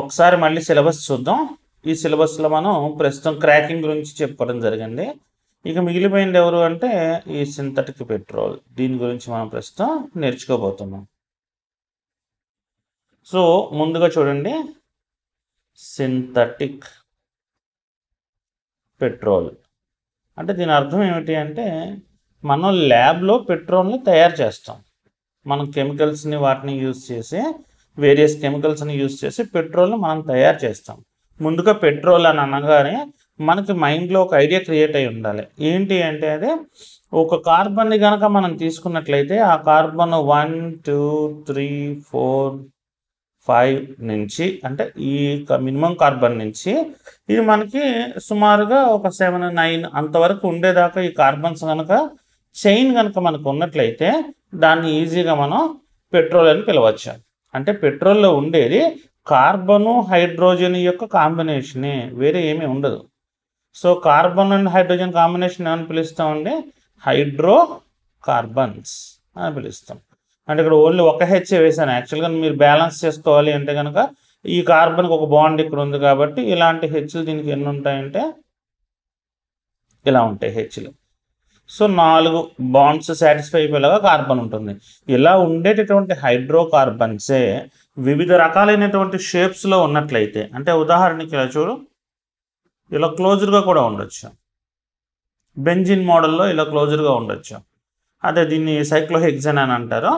ఒకసారి మళ్ళీ సిలబస్ చూద్దాం ఈ సిలబస్లో మనం ప్రస్తుతం క్రాకింగ్ గురించి చెప్పుకోవడం జరిగింది ఇక మిగిలిపోయింది ఎవరు అంటే ఈ సింథటిక్ పెట్రోల్ దీని గురించి మనం ప్రస్తుతం నేర్చుకోబోతున్నాం సో ముందుగా చూడండి సింథటిక్ పెట్రోల్ అంటే దీని అర్థం ఏమిటి అంటే మనం ల్యాబ్లో పెట్రోల్ని తయారు చేస్తాం మనం కెమికల్స్ని వాటిని యూజ్ చేసి వేరియస్ కెమికల్స్ని యూజ్ చేసి పెట్రోల్ని మనం తయారు చేస్తాం ముందుగా పెట్రోల్ అని అనగానే మనకి మైండ్లో ఒక ఐడియా క్రియేట్ అయి ఉండాలి ఏంటి అంటే అదే ఒక కార్బన్ని కనుక మనం తీసుకున్నట్లయితే ఆ carbon one two three four five నుంచి అంటే ఈ మినిమం కార్బన్ నుంచి ఇది మనకి సుమారుగా ఒక సెవెన్ నైన్ అంతవరకు ఉండేదాకా ఈ కార్బన్స్ కనుక చైన్ కనుక మనకు ఉన్నట్లయితే దాన్ని ఈజీగా మనం పెట్రోల్ అని పిలవచ్చు అంటే పెట్రోల్లో ఉండేది కార్బను హైడ్రోజన్ యొక్క కాంబినేషనే వేరే ఏమీ ఉండదు so carbon and hydrogen combination ఏమని పిలుస్తామండి హైడ్రో కార్బన్స్ అని పిలుస్తాం అంటే ఇక్కడ ఓన్లీ ఒక హెచ్ వేసాను యాక్చువల్గా మీరు బ్యాలెన్స్ చేసుకోవాలి అంటే కనుక ఈ కార్బన్కి ఒక బాండ్ ఇక్కడ ఉంది కాబట్టి ఇలాంటి హెచ్లు దీనికి ఎన్ని ఉంటాయంటే ఇలా ఉంటాయి హెచ్లు సో నాలుగు బాండ్స్ సాటిస్ఫై అయిపోయేలాగా కార్బన్ ఉంటుంది ఇలా ఉండేటటువంటి హైడ్రోకార్బన్సే వివిధ రకాలైనటువంటి షేప్స్లో ఉన్నట్లయితే అంటే ఉదాహరణకి ఇలా చూడు ఇలా క్లోజర్గా కూడా ఉండొచ్చు బెంజిన్ మోడల్లో ఇలా క్లోజర్గా ఉండొచ్చు అదే దీన్ని సైక్లోహెగ్జన్ అని అంటారు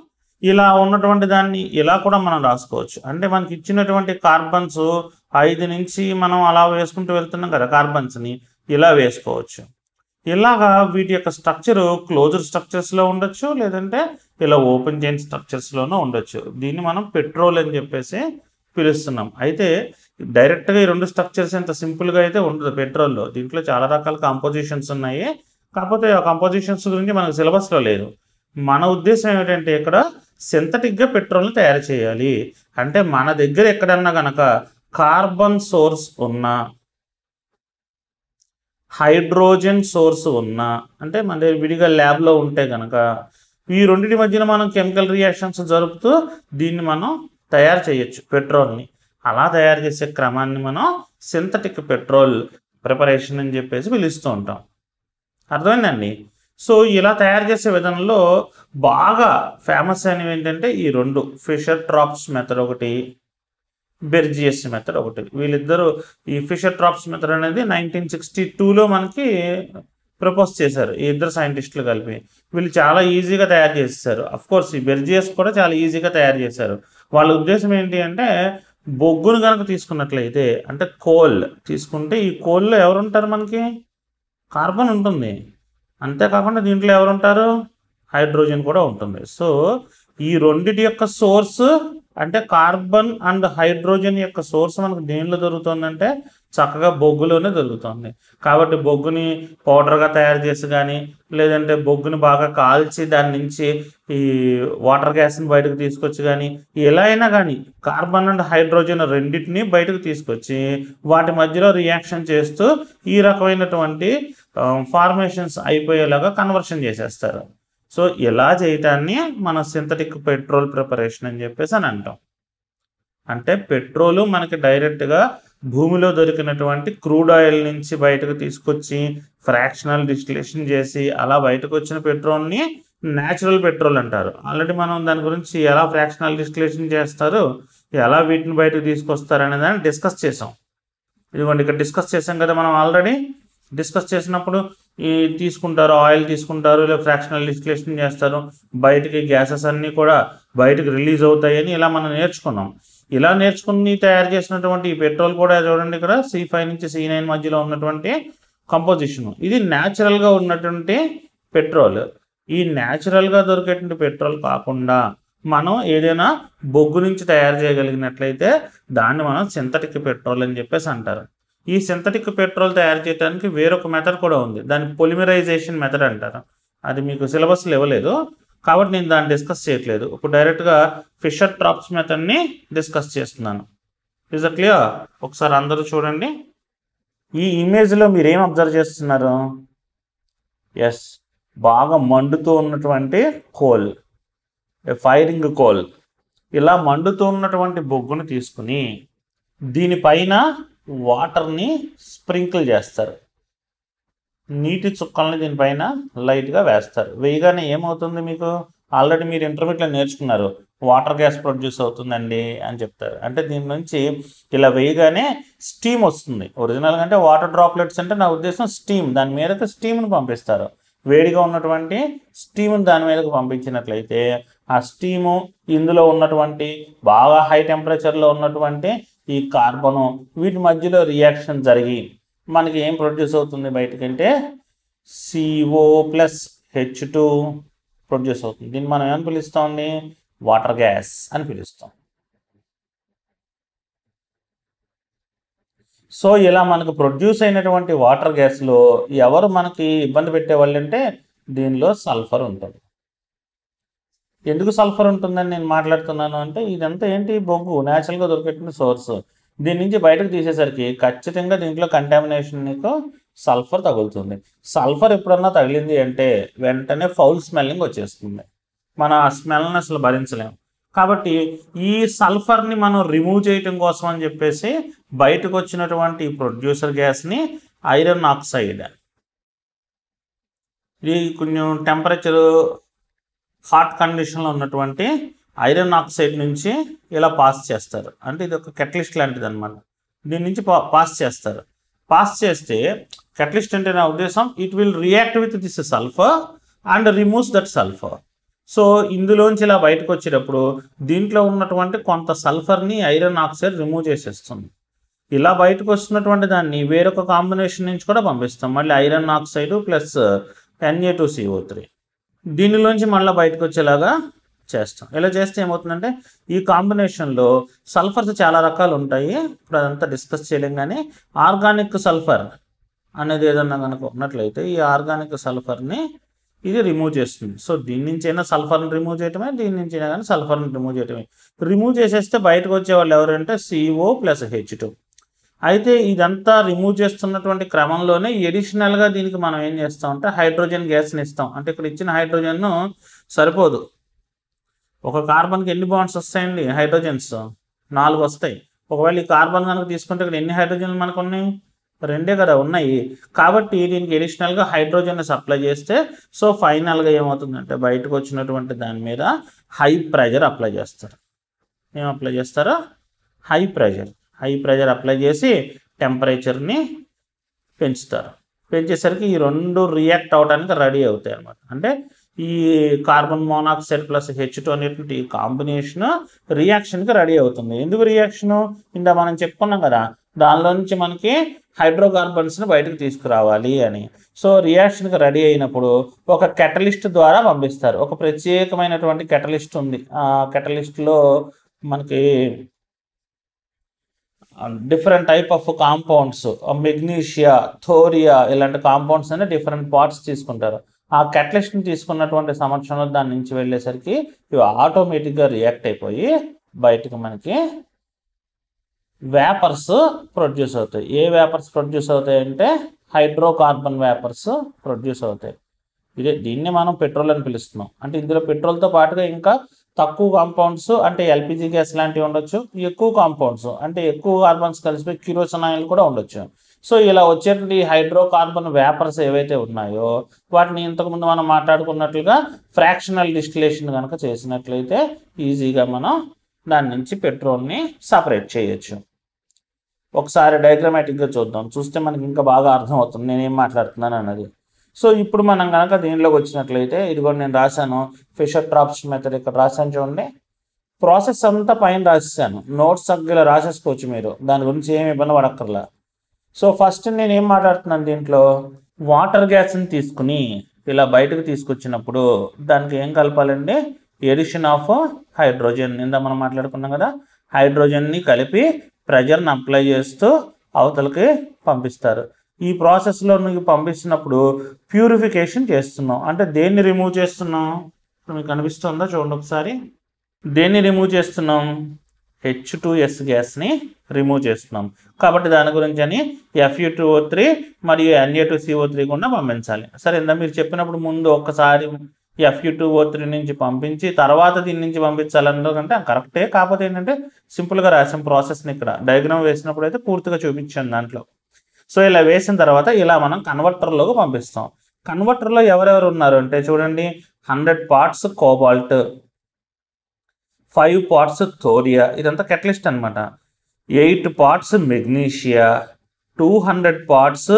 ఇలా ఉన్నటువంటి దాన్ని ఇలా కూడా మనం రాసుకోవచ్చు అంటే మనకి ఇచ్చినటువంటి కార్బన్స్ ఐదు నుంచి మనం అలా వేసుకుంటూ వెళ్తున్నాం కదా కార్బన్స్ని ఇలా వేసుకోవచ్చు ఇలాగా వీటి యొక్క స్ట్రక్చర్ క్లోజ్డ్ స్ట్రక్చర్స్లో ఉండొచ్చు లేదంటే ఇలా ఓపెన్ చేయని స్ట్రక్చర్స్లోనూ ఉండొచ్చు దీన్ని మనం పెట్రోల్ అని చెప్పేసి పిలుస్తున్నాం అయితే డైరెక్ట్గా ఈ రెండు స్ట్రక్చర్స్ ఎంత సింపుల్గా అయితే ఉండదు పెట్రోల్లో దీంట్లో చాలా రకాల కాంపోజిషన్స్ ఉన్నాయి కాకపోతే ఆ కాంపోజిషన్స్ గురించి మనకు సిలబస్లో లేదు మన ఉద్దేశం ఏమిటంటే ఇక్కడ సింథటిక్గా పెట్రోల్ని తయారు చేయాలి అంటే మన దగ్గర ఎక్కడన్నా కనుక కార్బన్ సోర్స్ ఉన్నా హైడ్రోజన్ సోర్స్ ఉన్నా అంటే మన విడిగా ల్యాబ్లో ఉంటే కనుక ఈ రెండింటి మధ్యన మనం కెమికల్ రియాక్షన్స్ జరుపుతూ దీన్ని మనం తయారు చేయొచ్చు పెట్రోల్ని అలా తయారు చేసే క్రమాన్ని మనం సింథటిక్ పెట్రోల్ ప్రిపరేషన్ అని చెప్పేసి పిలుస్తూ ఉంటాం అర్థమైందండి సో ఇలా తయారు చేసే విధానంలో బాగా ఫేమస్ అయినవి ఏంటంటే ఈ రెండు ఫిషర్ ట్రాప్స్ మెథడ్ ఒకటి బెర్జియస్ మెథడ్ ఒకటి వీళ్ళిద్దరూ ఈ ఫిషర్ ట్రాప్స్ మెథడ్ అనేది నైన్టీన్ సిక్స్టీ టూలో మనకి ప్రపోజ్ చేశారు ఈ ఇద్దరు సైంటిస్టులు కలిపి వీళ్ళు చాలా ఈజీగా తయారు చేస్తారు కోర్స్ ఈ బెర్జియస్ కూడా చాలా ఈజీగా తయారు చేశారు వాళ్ళ ఉద్దేశం ఏంటి అంటే బొగ్గును కనుక తీసుకున్నట్లయితే అంటే కోల్ తీసుకుంటే ఈ కోల్లో ఎవరుంటారు మనకి కార్బన్ ఉంటుంది అంతేకాకుండా దీంట్లో ఎవరుంటారు హైడ్రోజన్ కూడా ఉంటుంది సో ఈ రెండిటి యొక్క సోర్స్ అంటే కార్బన్ అండ్ హైడ్రోజన్ యొక్క సోర్స్ మనకు దేనిలో దొరుకుతుందంటే చక్కగా బొగ్గులోనే దొరుకుతుంది కాబట్టి బొగ్గుని పౌడర్గా తయారు చేసి కానీ లేదంటే బొగ్గుని బాగా కాల్చి దాని నుంచి ఈ వాటర్ గ్యాస్ని బయటకు తీసుకొచ్చి కానీ ఎలా అయినా కానీ కార్బన్ అండ్ హైడ్రోజన్ రెండింటిని బయటకు తీసుకొచ్చి వాటి మధ్యలో రియాక్షన్ చేస్తూ ఈ రకమైనటువంటి ఫార్మేషన్స్ అయిపోయేలాగా కన్వర్షన్ చేసేస్తారు సో ఇలా చేయటాన్ని మనం సింథటిక్ పెట్రోల్ ప్రిపరేషన్ అని చెప్పేసి అని అంటాం అంటే పెట్రోలు మనకి డైరెక్ట్గా భూమిలో దొరికినటువంటి క్రూడ్ ఆయిల్ నుంచి బయటకు తీసుకొచ్చి ఫ్రాక్షనల్ డిస్టిలేషన్ చేసి అలా బయటకు వచ్చిన పెట్రోల్ని న్యాచురల్ పెట్రోల్ అంటారు ఆల్రెడీ మనం దాని గురించి ఎలా ఫ్రాక్షనల్ డిస్టిలేషన్ చేస్తారు ఎలా వీటిని బయటకు తీసుకొస్తారు అనే దాన్ని డిస్కస్ చేసాం ఇదిగోండి ఇక్కడ డిస్కస్ చేసాం కదా మనం ఆల్రెడీ డిస్కస్ చేసినప్పుడు ఈ తీసుకుంటారు ఆయిల్ తీసుకుంటారు లేదా ఫ్రాక్షనల్ డిస్క్లేషన్ చేస్తారు బయటికి గ్యాసెస్ అన్నీ కూడా బయటకు రిలీజ్ అవుతాయని ఇలా మనం నేర్చుకున్నాం ఇలా నేర్చుకుని తయారు చేసినటువంటి ఈ పెట్రోల్ కూడా చూడండి ఇక్కడ సి ఫైవ్ నుంచి సి నైన్ మధ్యలో ఉన్నటువంటి కంపోజిషన్ ఇది న్యాచురల్గా ఉన్నటువంటి పెట్రోల్ ఈ న్యాచురల్గా దొరికేటువంటి పెట్రోల్ కాకుండా మనం ఏదైనా బొగ్గు నుంచి తయారు చేయగలిగినట్లయితే దాన్ని మనం సింథటిక్ పెట్రోల్ అని చెప్పేసి అంటారు ఈ సింథటిక్ పెట్రోల్ తయారు చేయడానికి వేరొక మెథడ్ కూడా ఉంది దాన్ని పొలిమరైజేషన్ మెథడ్ అంటారు అది మీకు సిలబస్లో ఇవ్వలేదు కాబట్టి నేను దాన్ని డిస్కస్ చేయట్లేదు ఇప్పుడు డైరెక్ట్గా ఫిషర్ ట్రాప్స్ మెథడ్ని డిస్కస్ చేస్తున్నాను ఇస్ అట్ క్లియర్ ఒకసారి అందరూ చూడండి ఈ ఇమేజ్లో మీరు ఏం అబ్జర్వ్ చేస్తున్నారు ఎస్ బాగా మండుతూ ఉన్నటువంటి కోల్ ఫైరింగ్ కోల్ ఇలా మండుతూ ఉన్నటువంటి బొగ్గును తీసుకుని దీనిపైన వాటర్ని స్ప్రింకిల్ చేస్తారు నీటి చుక్కల్ని దీనిపైన లైట్గా వేస్తారు వేయగానే ఏమవుతుంది మీకు ఆల్రెడీ మీరు ఇంటర్మీడియట్లో నేర్చుకున్నారు వాటర్ గ్యాస్ ప్రొడ్యూస్ అవుతుందండి అని చెప్తారు అంటే దీని నుంచి ఇలా వేయగానే స్టీమ్ వస్తుంది ఒరిజినల్గా అంటే వాటర్ డ్రాప్లెట్స్ అంటే నా ఉద్దేశం స్టీమ్ దాని మీదకి స్టీమ్ని పంపిస్తారు వేడిగా ఉన్నటువంటి స్టీమ్ని దాని మీదకి పంపించినట్లయితే ఆ స్టీము ఇందులో ఉన్నటువంటి బాగా హై టెంపరేచర్లో ఉన్నటువంటి ఈ కార్బను వీటి మధ్యలో రియాక్షన్ జరిగి మనకి ఏం ప్రొడ్యూస్ అవుతుంది బయటకంటే CO plus H two produce అవుతుంది దీన్ని మనం ఏమని పిలుస్తామండి వాటర్ గ్యాస్ అని పిలుస్తాం సో ఇలా మనకు ప్రొడ్యూస్ అయినటువంటి వాటర్ గ్యాస్లో ఎవరు మనకి ఇబ్బంది పెట్టే వాళ్ళు అంటే దీనిలో సల్ఫర్ ఉంటుంది ఎందుకు సల్ఫర్ ఉంటుందని నేను మాట్లాడుతున్నాను అంటే ఇదంతా ఏంటి బొగ్గు న్యాచురల్గా దొరికేటువంటి సోర్స్ దీని నుంచి బయటకు తీసేసరికి ఖచ్చితంగా దీంట్లో కంటామినేషన్ నీకు సల్ఫర్ తగులుతుంది సల్ఫర్ ఎప్పుడన్నా తగిలింది అంటే వెంటనే ఫౌల్ స్మెల్లింగ్ వచ్చేస్తుంది మన ఆ స్మెల్ని అసలు భరించలేము కాబట్టి ఈ సల్ఫర్ని మనం రిమూవ్ చేయటం కోసం అని చెప్పేసి బయటకు వచ్చినటువంటి ప్రొడ్యూసర్ గ్యాస్ని ఐరన్ ఆక్సైడ్ ఇది కొంచెం టెంపరేచరు హాట్ కండిషన్లో ఉన్నటువంటి ఐరన్ ఆక్సైడ్ నుంచి ఇలా పాస్ చేస్తారు అంటే ఇది ఒక కెటలిస్ట్ లాంటిది అనమాట దీని నుంచి పాస్ చేస్తారు పాస్ చేస్తే కెటలిస్ట్ అంటే నా ఉద్దేశం it will react with this sulphur and removes that sulphur so ఇందులోంచి ఇలా బయటకు వచ్చేటప్పుడు దీంట్లో ఉన్నటువంటి కొంత సల్ఫర్ని ఐరన్ ఆక్సైడ్ రిమూవ్ చేసేస్తుంది ఇలా బయటకు వస్తున్నటువంటి దాన్ని వేరొక కాంబినేషన్ నుంచి కూడా పంపిస్తాం మళ్ళీ iron oxide plus NA two CO three దీనిలోంచి మళ్ళీ బయటకు వచ్చేలాగా చేస్తాం ఇలా చేస్తే ఏమవుతుందంటే ఈ కాంబినేషన్లో సల్ఫర్స్ చాలా రకాలు ఉంటాయి ఇప్పుడు అదంతా డిస్కస్ చేయలేం కానీ ఆర్గానిక్ సల్ఫర్ అనేది ఏదన్నా కనుక ఉన్నట్లయితే ఈ ఆర్గానిక్ సల్ఫర్ని ఇది రిమూవ్ చేస్తుంది సో దీని నుంచి అయినా సల్ఫర్ని రిమూవ్ చేయటమే దీని నుంచి అయినా కానీ సల్ఫర్ని రిమూవ్ చేయటమే రిమూవ్ చేసేస్తే బయటకు వచ్చే వాళ్ళు ఎవరంటే సిఓ ప్లస్ హెచ్ టూ అయితే ఇదంతా రిమూవ్ చేస్తున్నటువంటి క్రమంలోనే ఎడిషనల్గా దీనికి మనం ఏం చేస్తాం అంటే హైడ్రోజన్ గ్యాస్ని ఇస్తాం అంటే ఇక్కడ ఇచ్చిన హైడ్రోజన్ను సరిపోదు ఒక కార్బన్కి ఎన్ని బాండ్స్ వస్తాయండి హైడ్రోజన్స్ నాలుగు వస్తాయి ఒకవేళ ఈ కార్బన్ కనుక తీసుకుంటే ఇక్కడ ఎన్ని హైడ్రోజన్లు మనకు ఉన్నాయి రెండే కదా ఉన్నాయి కాబట్టి దీనికి ఎడిషనల్గా హైడ్రోజన్ సప్లై చేస్తే సో ఫైనల్గా ఏమవుతుందంటే బయటకు వచ్చినటువంటి దాని మీద హై ప్రెజర్ అప్లై చేస్తారు ఏం అప్లై చేస్తారా high pressure high pressure apply చేసి టెంపరేచర్ని పెంచుతారు పెంచేసరికి ఈ రెండు రియాక్ట్ అవడానికి రెడీ అవుతాయి అనమాట అంటే ఈ carbon monoxide plus H two అనేటువంటి కాంబినేషన్ రియాక్షన్కి రెడీ అవుతుంది ఎందుకు రియాక్షన్ ఇందా మనం చెప్పుకున్నాం కదా దానిలో నుంచి మనకి హైడ్రోకార్బన్స్ని బయటకు తీసుకురావాలి అని సో రియాక్షన్కి రెడీ అయినప్పుడు ఒక కెటలిస్ట్ ద్వారా పంపిస్తారు ఒక ప్రత్యేకమైనటువంటి కెటలిస్ట్ ఉంది ఆ కెటలిస్ట్లో మనకి different type of compounds magnesia thoria ఇలాంటి కాంపౌండ్స్ అనే డిఫరెంట్ పార్ట్స్ తీసుకుంటారు ఆ కెటలిస్ట్ని తీసుకున్నటువంటి సంవత్సరంలో దాని నుంచి వెళ్ళేసరికి ఇవి ఆటోమేటిక్గా రియాక్ట్ అయిపోయి బయటకు మనకి వేపర్స్ ప్రొడ్యూస్ అవుతాయి ఏ వేపర్స్ ప్రొడ్యూస్ అవుతాయి అంటే హైడ్రోకార్బన్ వేపర్స్ ప్రొడ్యూస్ అవుతాయి ఇదే దీన్ని మనం పెట్రోల్ అని పిలుస్తున్నాం అంటే ఇందులో పెట్రోల్తో పాటుగా ఇంకా తక్కువ కాంపౌండ్స్ అంటే ఎల్పిజి గ్యాస్ లాంటివి ఉండొచ్చు ఎక్కువ కాంపౌండ్స్ అంటే ఎక్కువ కార్బన్స్ కలిసిపోయి ఆయిల్ కూడా ఉండొచ్చు సో ఇలా వచ్చేటువంటి హైడ్రోకార్బన్ వేపర్స్ ఏవైతే ఉన్నాయో వాటిని ఇంతకుముందు మనం మాట్లాడుకున్నట్లుగా ఫ్రాక్షనల్ డిస్టిలేషన్ కనుక చేసినట్లయితే ఈజీగా మనం దాని నుంచి పెట్రోల్ని సపరేట్ చేయొచ్చు ఒకసారి డయాగ్రమాటిక్గా చూద్దాం చూస్తే మనకి ఇంకా బాగా అర్థమవుతుంది నేనేం మాట్లాడుతున్నాను అన్నది సో ఇప్పుడు మనం కనుక దీనిలోకి వచ్చినట్లయితే ఇదిగో నేను రాశాను ఫిషర్ ట్రాప్స్ మెథడ్ ఇక్కడ రాశాను చూడండి ప్రాసెస్ అంతా పైన రాసేసాను నోట్స్ దగ్గర రాసేసుకోవచ్చు మీరు దాని గురించి ఏమి ఇబ్బంది పడక్కర్లా సో ఫస్ట్ నేను ఏం మాట్లాడుతున్నాను దీంట్లో వాటర్ గ్యాస్ని తీసుకుని ఇలా బయటకు తీసుకొచ్చినప్పుడు దానికి ఏం కలపాలండి ఎడిషన్ ఆఫ్ హైడ్రోజన్ ఇందా మనం మాట్లాడుకున్నాం కదా హైడ్రోజన్ని కలిపి ప్రెజర్ని అప్లై చేస్తూ అవతలకి పంపిస్తారు ఈ ప్రాసెస్లో నువ్వు పంపిస్తున్నప్పుడు ప్యూరిఫికేషన్ చేస్తున్నాం అంటే దేన్ని రిమూవ్ చేస్తున్నాం ఇప్పుడు మీకు కనిపిస్తుందా చూడండి ఒకసారి దేన్ని రిమూవ్ చేస్తున్నాం హెచ్ టూ ఎస్ గ్యాస్ని రిమూవ్ చేస్తున్నాం కాబట్టి దాని గురించి అని ఎఫ్యూ టూ ఓ త్రీ మరియు ఎన్ఏ టూ సిఓ త్రీ కూడా పంపించాలి సరే ఇందా మీరు చెప్పినప్పుడు ముందు ఒక్కసారి ఎఫ్యూ టూ ఓ త్రీ నుంచి పంపించి తర్వాత దీని నుంచి అంటే కరెక్టే కాకపోతే ఏంటంటే సింపుల్గా రాసాం ప్రాసెస్ని ఇక్కడ డయాగ్రామ్ వేసినప్పుడు అయితే పూర్తిగా చూపించాను దాంట్లో సో ఇలా వేసిన తర్వాత ఇలా మనం కన్వర్టర్లోకి పంపిస్తాం కన్వర్టర్లో ఎవరెవరు ఉన్నారు అంటే చూడండి hundred parts cobalt five parts thoria ఇదంతా కెటలిస్ట్ అనమాట eight parts magnesia two hundred parts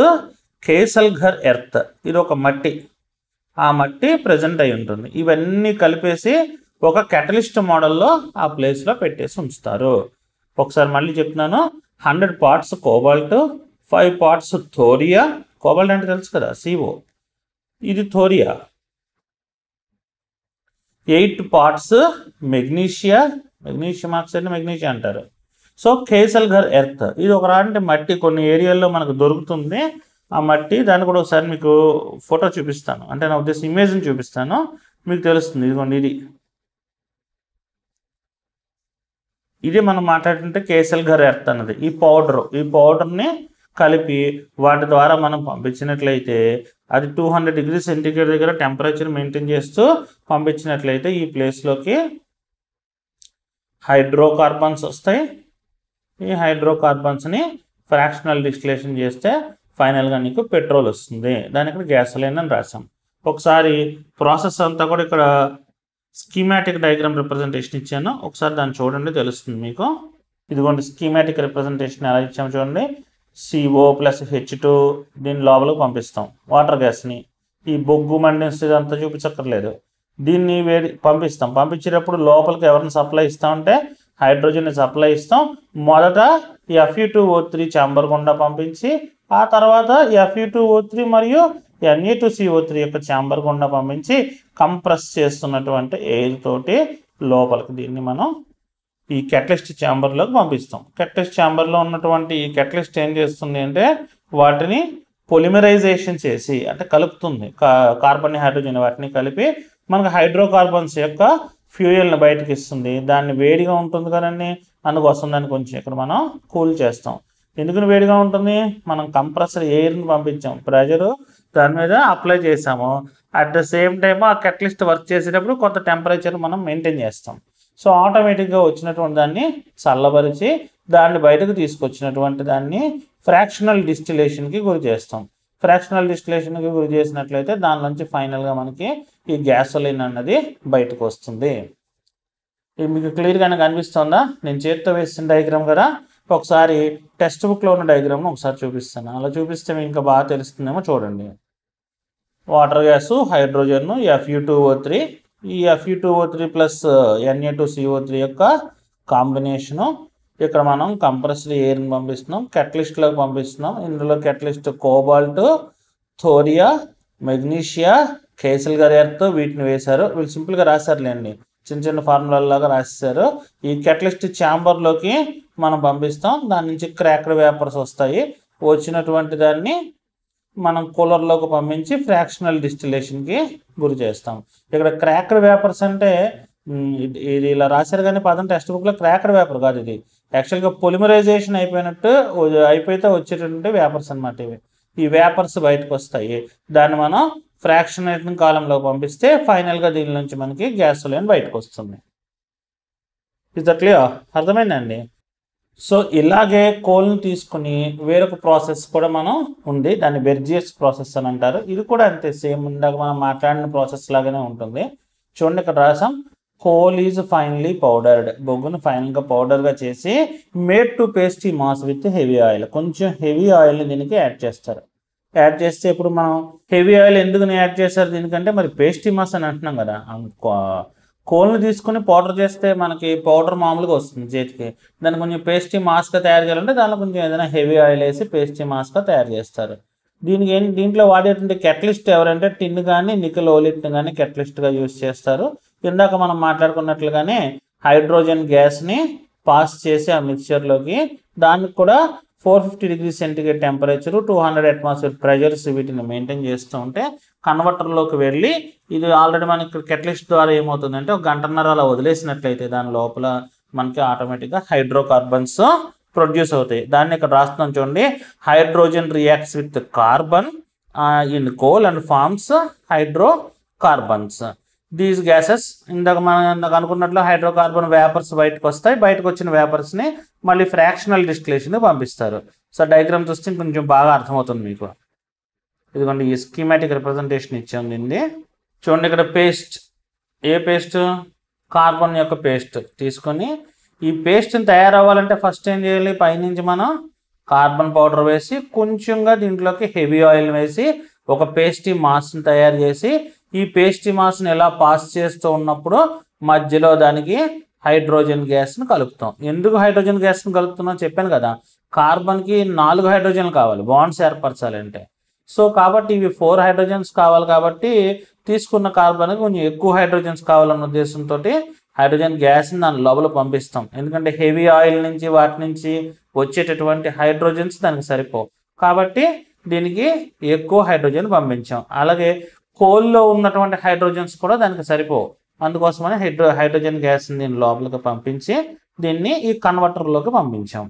kieselguhr earth ఇది ఒక మట్టి ఆ మట్టి ప్రజెంట్ అయి ఉంటుంది ఇవన్నీ కలిపేసి ఒక కెటలిస్ట్ మోడల్లో ఆ ప్లేస్లో పెట్టేసి ఉంచుతారు ఒకసారి మళ్ళీ చెప్తున్నాను hundred parts cobalt five parts thoria cobalt అంటే తెలుసు కదా సిఓ ఇది thoria eight parts magnesia magnesium oxide magnesia అంటారు సో కేసల్ ఘర్ ఎర్త్ ఇది ఒక అంటే మట్టి కొన్ని ఏరియాల్లో మనకు దొరుకుతుంది ఆ మట్టి దాన్ని కూడా ఒకసారి మీకు ఫోటో చూపిస్తాను అంటే నా ఉద్దేశం ఇమేజ్ని చూపిస్తాను మీకు తెలుస్తుంది ఇదిగోండి ఇది ఇది మనం మాట్లాడుతుంటే కేసల్ ఘర్ ఎర్త్ అన్నది ఈ పౌడర్ ఈ పౌడర్ని కలిపి వాటి ద్వారా మనం పంపించినట్లయితే అది టూ హండ్రెడ్ డిగ్రీ సెంటిగ్రేడ్ దగ్గర టెంపరేచర్ మెయింటైన్ చేస్తూ పంపించినట్లయితే ఈ ప్లేస్లోకి హైడ్రోకార్బన్స్ వస్తాయి ఈ హైడ్రోకార్బన్స్ని ఫ్రాక్షనల్ డిస్టిలేషన్ చేస్తే ఫైనల్గా నీకు పెట్రోల్ వస్తుంది దాని ఇక్కడ గ్యాసోలైన్ అని రాసాం ఒకసారి ప్రాసెస్ అంతా కూడా ఇక్కడ స్కీమాటిక్ డయాగ్రామ్ రిప్రజెంటేషన్ ఇచ్చాను ఒకసారి దాన్ని చూడండి తెలుస్తుంది మీకు ఇదిగోండి స్కీమాటిక్ రిప్రజెంటేషన్ ఎలా ఇచ్చాము చూడండి సిఓ ప్లస్ హెచ్ టూ దీని లోపలికి పంపిస్తాం వాటర్ గ్యాస్ని ఈ బొగ్గు మండించేది అంతా చూపించక్కర్లేదు దీన్ని వేడి పంపిస్తాం పంపించేటప్పుడు లోపలికి ఎవరిని సప్లై ఇస్తాం ఇస్తామంటే హైడ్రోజన్ని సప్లై ఇస్తాం మొదట F U two O three chamber గుండా పంపించి ఆ తర్వాత ఎఫ్యూ టూ ఓ త్రీ మరియు ఎన్ఈ టూ సిఓ త్రీ యొక్క ఛాంబర్ గుండా పంపించి కంప్రెస్ చేస్తున్నటువంటి ఎయిర్ తోటి లోపలికి దీన్ని మనం ఈ కెటలిస్ట్ ఛాంబర్లోకి పంపిస్తాం కెటలిస్ట్ ఛాంబర్లో ఉన్నటువంటి ఈ కెటలిస్ట్ ఏం చేస్తుంది అంటే వాటిని పొలిమరైజేషన్ చేసి అంటే కలుపుతుంది కార్బన్ హైడ్రోజన్ వాటిని కలిపి మనకు హైడ్రోకార్బన్స్ యొక్క ఫ్యూయల్ని బయటకి ఇస్తుంది దాన్ని వేడిగా ఉంటుంది కదండి అందుకోసం దాన్ని కొంచెం ఇక్కడ మనం కూల్ చేస్తాం ఎందుకని వేడిగా ఉంటుంది మనం కంప్రెసర్ ఎయిర్ని పంపించాం ప్రెజరు దాని మీద అప్లై చేసాము అట్ ద సేమ్ టైమ్ ఆ కెటలిస్ట్ వర్క్ చేసేటప్పుడు కొంత టెంపరేచర్ మనం మెయింటైన్ చేస్తాం సో ఆటోమేటిక్గా వచ్చినటువంటి దాన్ని చల్లబరిచి దాన్ని బయటకు తీసుకొచ్చినటువంటి దాన్ని ఫ్రాక్షనల్ డిస్టిలేషన్కి గురి చేస్తాం ఫ్రాక్షనల్ డిస్టిలేషన్కి గురి చేసినట్లయితే దాని నుంచి ఫైనల్గా మనకి ఈ గ్యాసోలిన్ అన్నది బయటకు వస్తుంది ఇది మీకు క్లియర్గానే కనిపిస్తుందా నేను చేత్తో వేసిన డయాగ్రామ్ కదా ఒకసారి టెక్స్ట్ బుక్లో ఉన్న డయాగ్రామ్ను ఒకసారి చూపిస్తాను అలా చూపిస్తే మీకు ఇంకా బాగా తెలుస్తుందేమో చూడండి water gas hydrogen F U two O three ఈ F E O three plus NA two CO three యొక్క కాంబినేషను ఇక్కడ మనం కంప్రెస్డ్ ఎయిర్ని పంపిస్తున్నాం కెటలిస్ట్లోకి పంపిస్తున్నాం ఇందులో కెటలిస్ట్ కోబాల్ట్ థోరియా మెగ్నీషియా కేసల్ గరియర్తో వీటిని వేశారు వీళ్ళు సింపుల్గా రాశారులేండి చిన్న చిన్న ఫార్ములాగా రాశారు ఈ కెటలిస్ట్ ఛాంబర్లోకి మనం పంపిస్తాం దాని నుంచి క్రాకర్ వేపర్స్ వస్తాయి వచ్చినటువంటి దాన్ని మనం కూలర్లోకి పంపించి ఫ్రాక్షనల్ డిస్టిలేషన్కి గురి చేస్తాం ఇక్కడ క్రాకర్ వేపర్స్ అంటే ఇది ఇలా రాశారు కానీ పదం టెక్స్ట్ బుక్లో క్రాకర్ వేపర్ కాదు ఇది యాక్చువల్గా పొలిమరైజేషన్ అయిపోయినట్టు అయిపోతే వచ్చేటటువంటి వేపర్స్ అనమాట ఇవి ఈ వేపర్స్ బయటకు వస్తాయి దాన్ని మనం ఫ్రాక్షనేషన్ కాలంలో పంపిస్తే ఫైనల్గా దీని నుంచి మనకి గ్యాస్ గ్యాసోలిన్ బయటకు వస్తుంది ఇది అట్లే అర్థమైందండి సో ఇలాగే కోల్ని తీసుకుని వేరొక ప్రాసెస్ కూడా మనం ఉంది దాన్ని బెర్జియస్ ప్రాసెస్ అని అంటారు ఇది కూడా అంతే సేమ్ ఇందాక మనం మాట్లాడిన ప్రాసెస్ లాగానే ఉంటుంది చూడండి ఇక్కడ రాసాం కోల్ ఈజ్ ఫైన్లీ పౌడర్డ్ బొగ్గును ఫైనల్గా పౌడర్గా చేసి మేడ్ టు పేస్ట్ ఈ మాస్ విత్ హెవీ ఆయిల్ కొంచెం హెవీ ఆయిల్ని దీనికి యాడ్ చేస్తారు యాడ్ చేస్తే ఇప్పుడు మనం హెవీ ఆయిల్ ఎందుకు యాడ్ చేస్తారు దీనికంటే మరి పేస్టీ మాస్ అని అంటున్నాం కదా కోల్ని తీసుకుని పౌడర్ చేస్తే మనకి పౌడర్ మామూలుగా వస్తుంది చేతికి దాన్ని కొంచెం పేస్టీ మాస్క్ తయారు చేయాలంటే దానిలో కొంచెం ఏదైనా హెవీ ఆయిల్ వేసి పేస్టీ మాస్క్ తయారు చేస్తారు దీనికి ఏంటి దీంట్లో వాడేటువంటి కెట్లిస్ట్ ఎవరంటే టిన్ కానీ నికెల్ ఓలిట్ని కానీ కెటలిస్ట్గా యూజ్ చేస్తారు ఇందాక మనం మాట్లాడుకున్నట్లుగానే హైడ్రోజన్ గ్యాస్ని పాస్ చేసి ఆ మిక్చర్లోకి దానికి కూడా four fifty degree centigrade temperature two hundred atmosphere pressures వీటిని మెయింటైన్ చేస్తూ ఉంటే కన్వర్టర్లోకి వెళ్ళి ఇది ఆల్రెడీ మనకి ఇక్కడ కెటలిస్ట్ ద్వారా ఏమవుతుందంటే ఒక గంటన్నర అలా వదిలేసినట్లయితే దాని లోపల మనకి ఆటోమేటిక్గా హైడ్రోకార్బన్స్ ప్రొడ్యూస్ అవుతాయి దాన్ని ఇక్కడ రాస్తున్నాం చూడండి hydrogen reacts with carbon in coal and forms hydrocarbons these gases ఇందాక మనం ఇందాక అనుకున్నట్లు హైడ్రోకార్బన్ వేపర్స్ బయటకు వస్తాయి బయటకు వచ్చిన వేపర్స్ని మళ్ళీ ఫ్రాక్షనల్ డిస్టిలేషన్కి పంపిస్తారు సో డయాగ్రామ్ చూస్తే కొంచెం బాగా అర్థమవుతుంది మీకు ఇదిగోండి ఈ స్కీమాటిక్ రిప్రజెంటేషన్ ఇచ్చాం దీన్ని చూడండి ఇక్కడ పేస్ట్ ఏ పేస్ట్ కార్బన్ యొక్క పేస్ట్ తీసుకొని ఈ పేస్ట్ని తయారవ్వాలంటే ఫస్ట్ ఏం చేయాలి పైనుంచి మనం కార్బన్ పౌడర్ వేసి కొంచెంగా దీంట్లోకి హెవీ ఆయిల్ వేసి ఒక పేస్టీ మాస్ని తయారు చేసి ఈ పేస్టి మాస్ని ఎలా పాస్ చేస్తూ ఉన్నప్పుడు మధ్యలో దానికి హైడ్రోజన్ గ్యాస్ను కలుపుతాం ఎందుకు హైడ్రోజన్ గ్యాస్ను కలుపుతున్నాం చెప్పాను కదా కార్బన్కి నాలుగు హైడ్రోజన్లు కావాలి బాండ్స్ ఏర్పరచాలంటే సో కాబట్టి ఇవి ఫోర్ హైడ్రోజన్స్ కావాలి కాబట్టి తీసుకున్న కార్బన్కి కొంచెం ఎక్కువ హైడ్రోజన్స్ కావాలన్న ఉద్దేశంతో హైడ్రోజన్ గ్యాస్ని దాని లోపల పంపిస్తాం ఎందుకంటే హెవీ ఆయిల్ నుంచి వాటి నుంచి వచ్చేటటువంటి హైడ్రోజన్స్ దానికి సరిపోవు కాబట్టి దీనికి ఎక్కువ హైడ్రోజన్ పంపించాం అలాగే కోల్లో ఉన్నటువంటి హైడ్రోజన్స్ కూడా దానికి సరిపోవు అందుకోసమని హైడ్రో హైడ్రోజన్ గ్యాస్ని దీన్ని లోపలికి పంపించి దీన్ని ఈ కన్వర్టర్లోకి పంపించాం